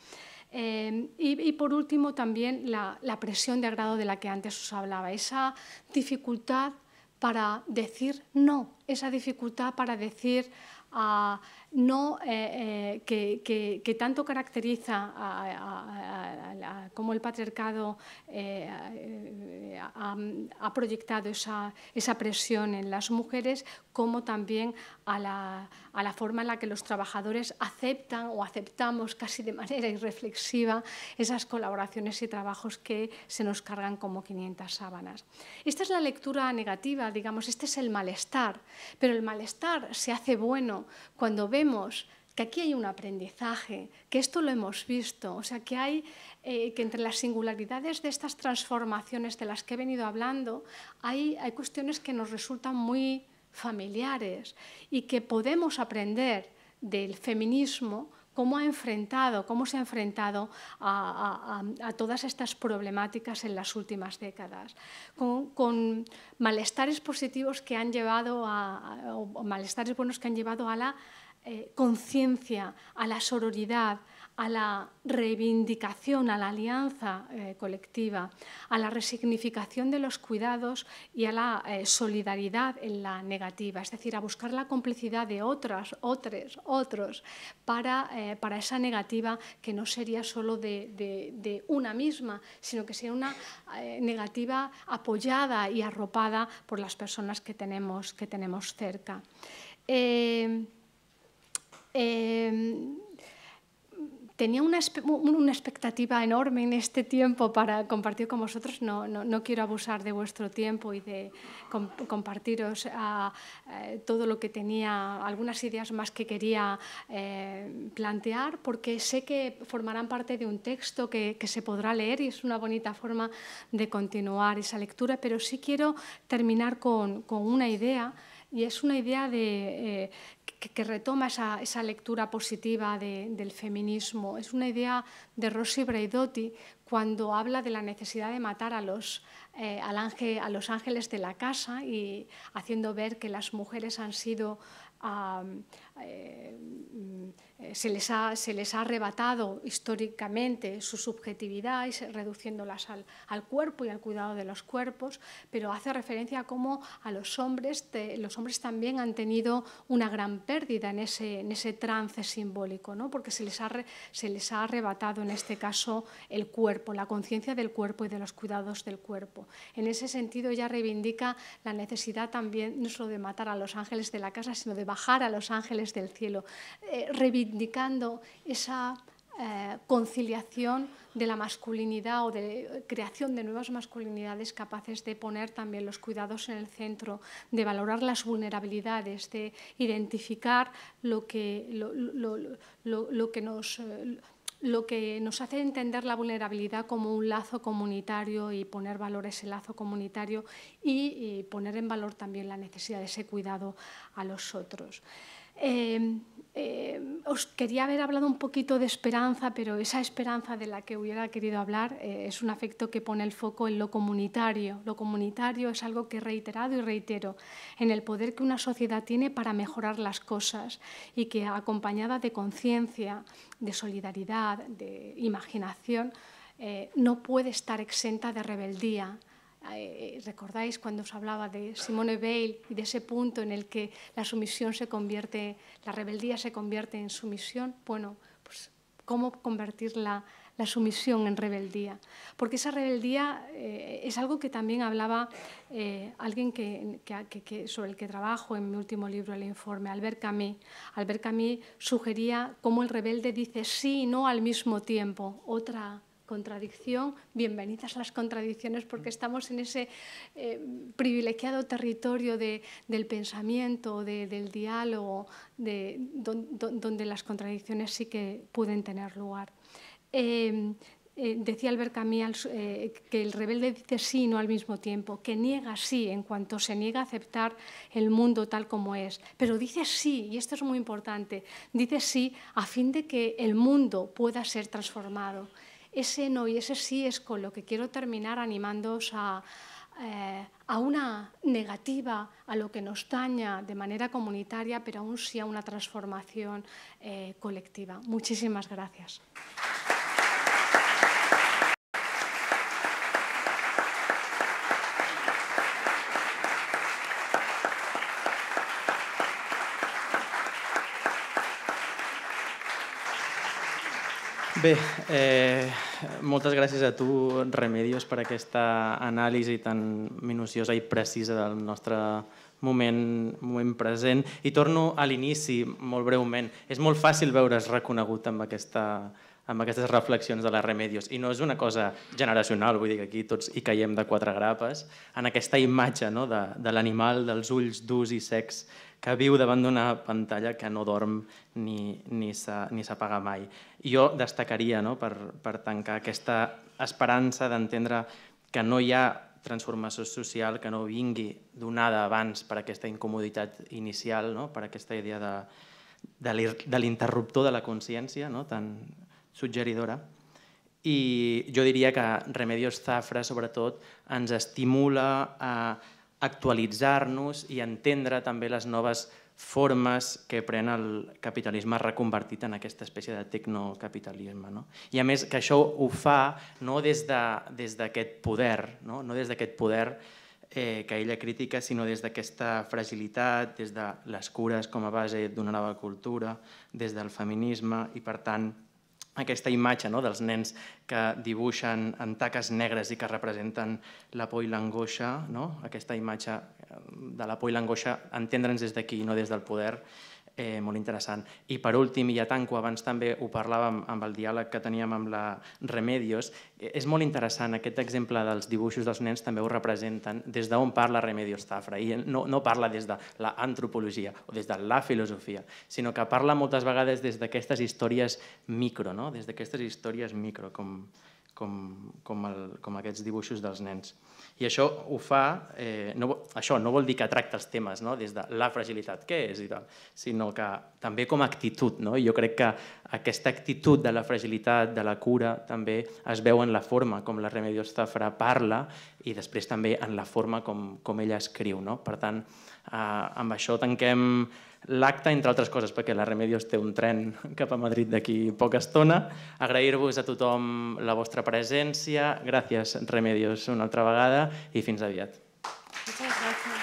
Em, y, por último, también la, la presión de agrado de la que antes os hablaba, esa dificultad para decir no, esa dificultad para decir a ah, no, eh, eh, que, tanto caracteriza a, como el patriarcado eh, ha proyectado esa, presión en las mujeres, como también a la, forma en la que los trabajadores aceptan o aceptamos casi de manera irreflexiva esas colaboraciones y trabajos que se nos cargan como 500 sábanas. Esta es la lectura negativa, digamos, este es el malestar, pero el malestar se hace bueno cuando ve vemos que aquí hay un aprendizaje, que esto lo hemos visto, o sea, que hay eh, que entre las singularidades de estas transformaciones de las que he venido hablando, hay, hay cuestiones que nos resultan muy familiares y que podemos aprender del feminismo cómo ha enfrentado, cómo se ha enfrentado a, a, todas estas problemáticas en las últimas décadas, con, con malestares positivos que han llevado a, o malestares buenos que han llevado a la eh, conciencia, a la sororidad, a la reivindicación, a la alianza eh, colectiva, a la resignificación de los cuidados y a la eh, solidaridad en la negativa, es decir, a buscar la complicidad de otras, otros, otros, para, para esa negativa que no sería solo de, de una misma, sino que sea una negativa apoyada y arropada por las personas que tenemos, que tenemos cerca. Em, tenía una, expectativa enorme en este tiempo para compartir con vosotros. No, quiero abusar de vuestro tiempo y de compartiros a, ah, eh, todo lo que tenía, algunas ideas más que quería eh, plantear, porque sé que formarán parte de un texto que, se podrá leer y es una bonita forma de continuar esa lectura, pero sí quiero terminar con, con una idea y es una idea de, eh, que, retoma esa, lectura positiva del feminismo. Es una idea de Rossi Braidotti cuando habla de la necesidad de matar a los, eh, al ángel, a los ángeles de la casa y haciendo ver que las mujeres han sido... Eh, mm, eh, se, les ha, se, les ha, arrebatado históricamente su subjetividad y reduciéndolas al, cuerpo y al cuidado de los cuerpos, pero hace referencia a cómo a los hombres, los hombres también han tenido una gran pérdida en ese, en ese trance simbólico, ¿no? porque se les, ha, se les ha arrebatado en este caso el cuerpo, la conciencia del cuerpo y de los cuidados del cuerpo. En ese sentido ya reivindica la necesidad también no solo de matar a los ángeles de la casa, sino de bajar a los ángeles del cielo, eh, reivindicando esa eh, conciliación de la masculinidad o de creación de nuevas masculinidades capaces de poner también los cuidados en el centro, de valorar las vulnerabilidades, de identificar lo que, lo, eh, que nos... hace entender la vulnerabilidad como un lazo comunitario y poner valor ese lazo comunitario y poner en valor también la necesidad de ese cuidado a los otros. Em, em, os quería haber hablado un poquito de esperanza, pero esa esperanza de la que hubiera querido hablar eh, es un afecto que pone el foco en lo comunitario. Lo comunitario es algo que he reiterado y reitero, en el poder que una sociedad tiene para mejorar las cosas y que acompañada de conciencia, de solidaridad, de imaginación, eh, no puede estar exenta de rebeldía eh, eh, recordáis cuando os hablaba de Simone Weil y de ese punto en el que la sumisión se convierte, la rebeldía se convierte en sumisión, bueno, pues cómo convertir la, sumisión en rebeldía. Porque esa rebeldía eh, es algo que también hablaba alguien que, sobre el que trabajo en mi último libro, el informe, Albert Camus. Albert Camus sugería cómo el rebelde dice sí y no al mismo tiempo, otra contradicción, bienvenidas las contradicciones porque estamos en ese eh, privilegiado territorio de, del pensamiento, de, del diálogo, de, donde las contradicciones sí que pueden tener lugar. Em, eh, decía Albert Camus eh, que el rebelde dice sí y no al mismo tiempo, que niega sí en cuanto se niega a aceptar el mundo tal como es, pero dice sí, y esto es muy importante, dice sí a fin de que el mundo pueda ser transformado ese no y ese sí es con lo que quiero terminar animándoos eh, a, una negativa, a lo que nos daña de manera comunitaria, pero aún sí a una transformación eh, colectiva. Muchísimas gracias. Bé, eh, moltes gràcies a tu, Remedios, per aquesta anàlisi tan minuciosa i precisa del nostre moment, moment present. I torno a l'inici, molt breument. És molt fàcil veure's reconegut amb aquesta amb aquestes reflexions de les remedios. I no és una cosa generacional, vull dir que aquí tots hi caiem de quatre grapes, en aquesta imatge no? de, de l'animal, dels ulls durs i secs, que viu davant d'una pantalla que no dorm ni, ni s'apaga mai. I jo destacaria, no? per, per tancar, aquesta esperança d'entendre que no hi ha transformació social que no vingui donada abans per aquesta incomoditat inicial, no? per aquesta idea de, de l'interruptor de la consciència, no? tan, suggeridora. I jo diria que Remedios Zafra, sobretot, ens estimula a actualitzar-nos i entendre també les noves formes que pren el capitalisme reconvertit en aquesta espècie de tecnocapitalisme. No? I a més que això ho fa no des d'aquest de, des poder, no, no des d'aquest poder eh, que ella critica, sinó des d'aquesta fragilitat, des de les cures com a base d'una nova cultura, des del feminisme i per tant aquesta imatge no? dels nens que dibuixen amb taques negres i que representen la por i l'angoixa, no? aquesta imatge eh, de la por i l'angoixa, entendre'ns des d'aquí, no des del poder, eh, molt interessant. I per últim, i ja tanco, abans també ho parlàvem amb el diàleg que teníem amb la Remedios, eh, és molt interessant aquest exemple dels dibuixos dels nens, també ho representen des d'on parla Remedios Zafra, i no, no parla des de l'antropologia o des de la filosofia, sinó que parla moltes vegades des d'aquestes històries micro, no? des d'aquestes històries micro, com, com, com, el, com aquests dibuixos dels nens. I això ho fa, eh, no, això no vol dir que tracta els temes no? des de la fragilitat, què és i tal, sinó que també com a actitud. No? jo crec que aquesta actitud de la fragilitat, de la cura, també es veu en la forma com la Remedios Zafra parla i després també en la forma com, com ella escriu. No? Per tant, eh, amb això tanquem l'acte, entre altres coses, perquè la Remedios té un tren cap a Madrid d'aquí poca estona. Agrair-vos a tothom la vostra presència. Gràcies, Remedios, una altra vegada i fins aviat. Moltes gràcies.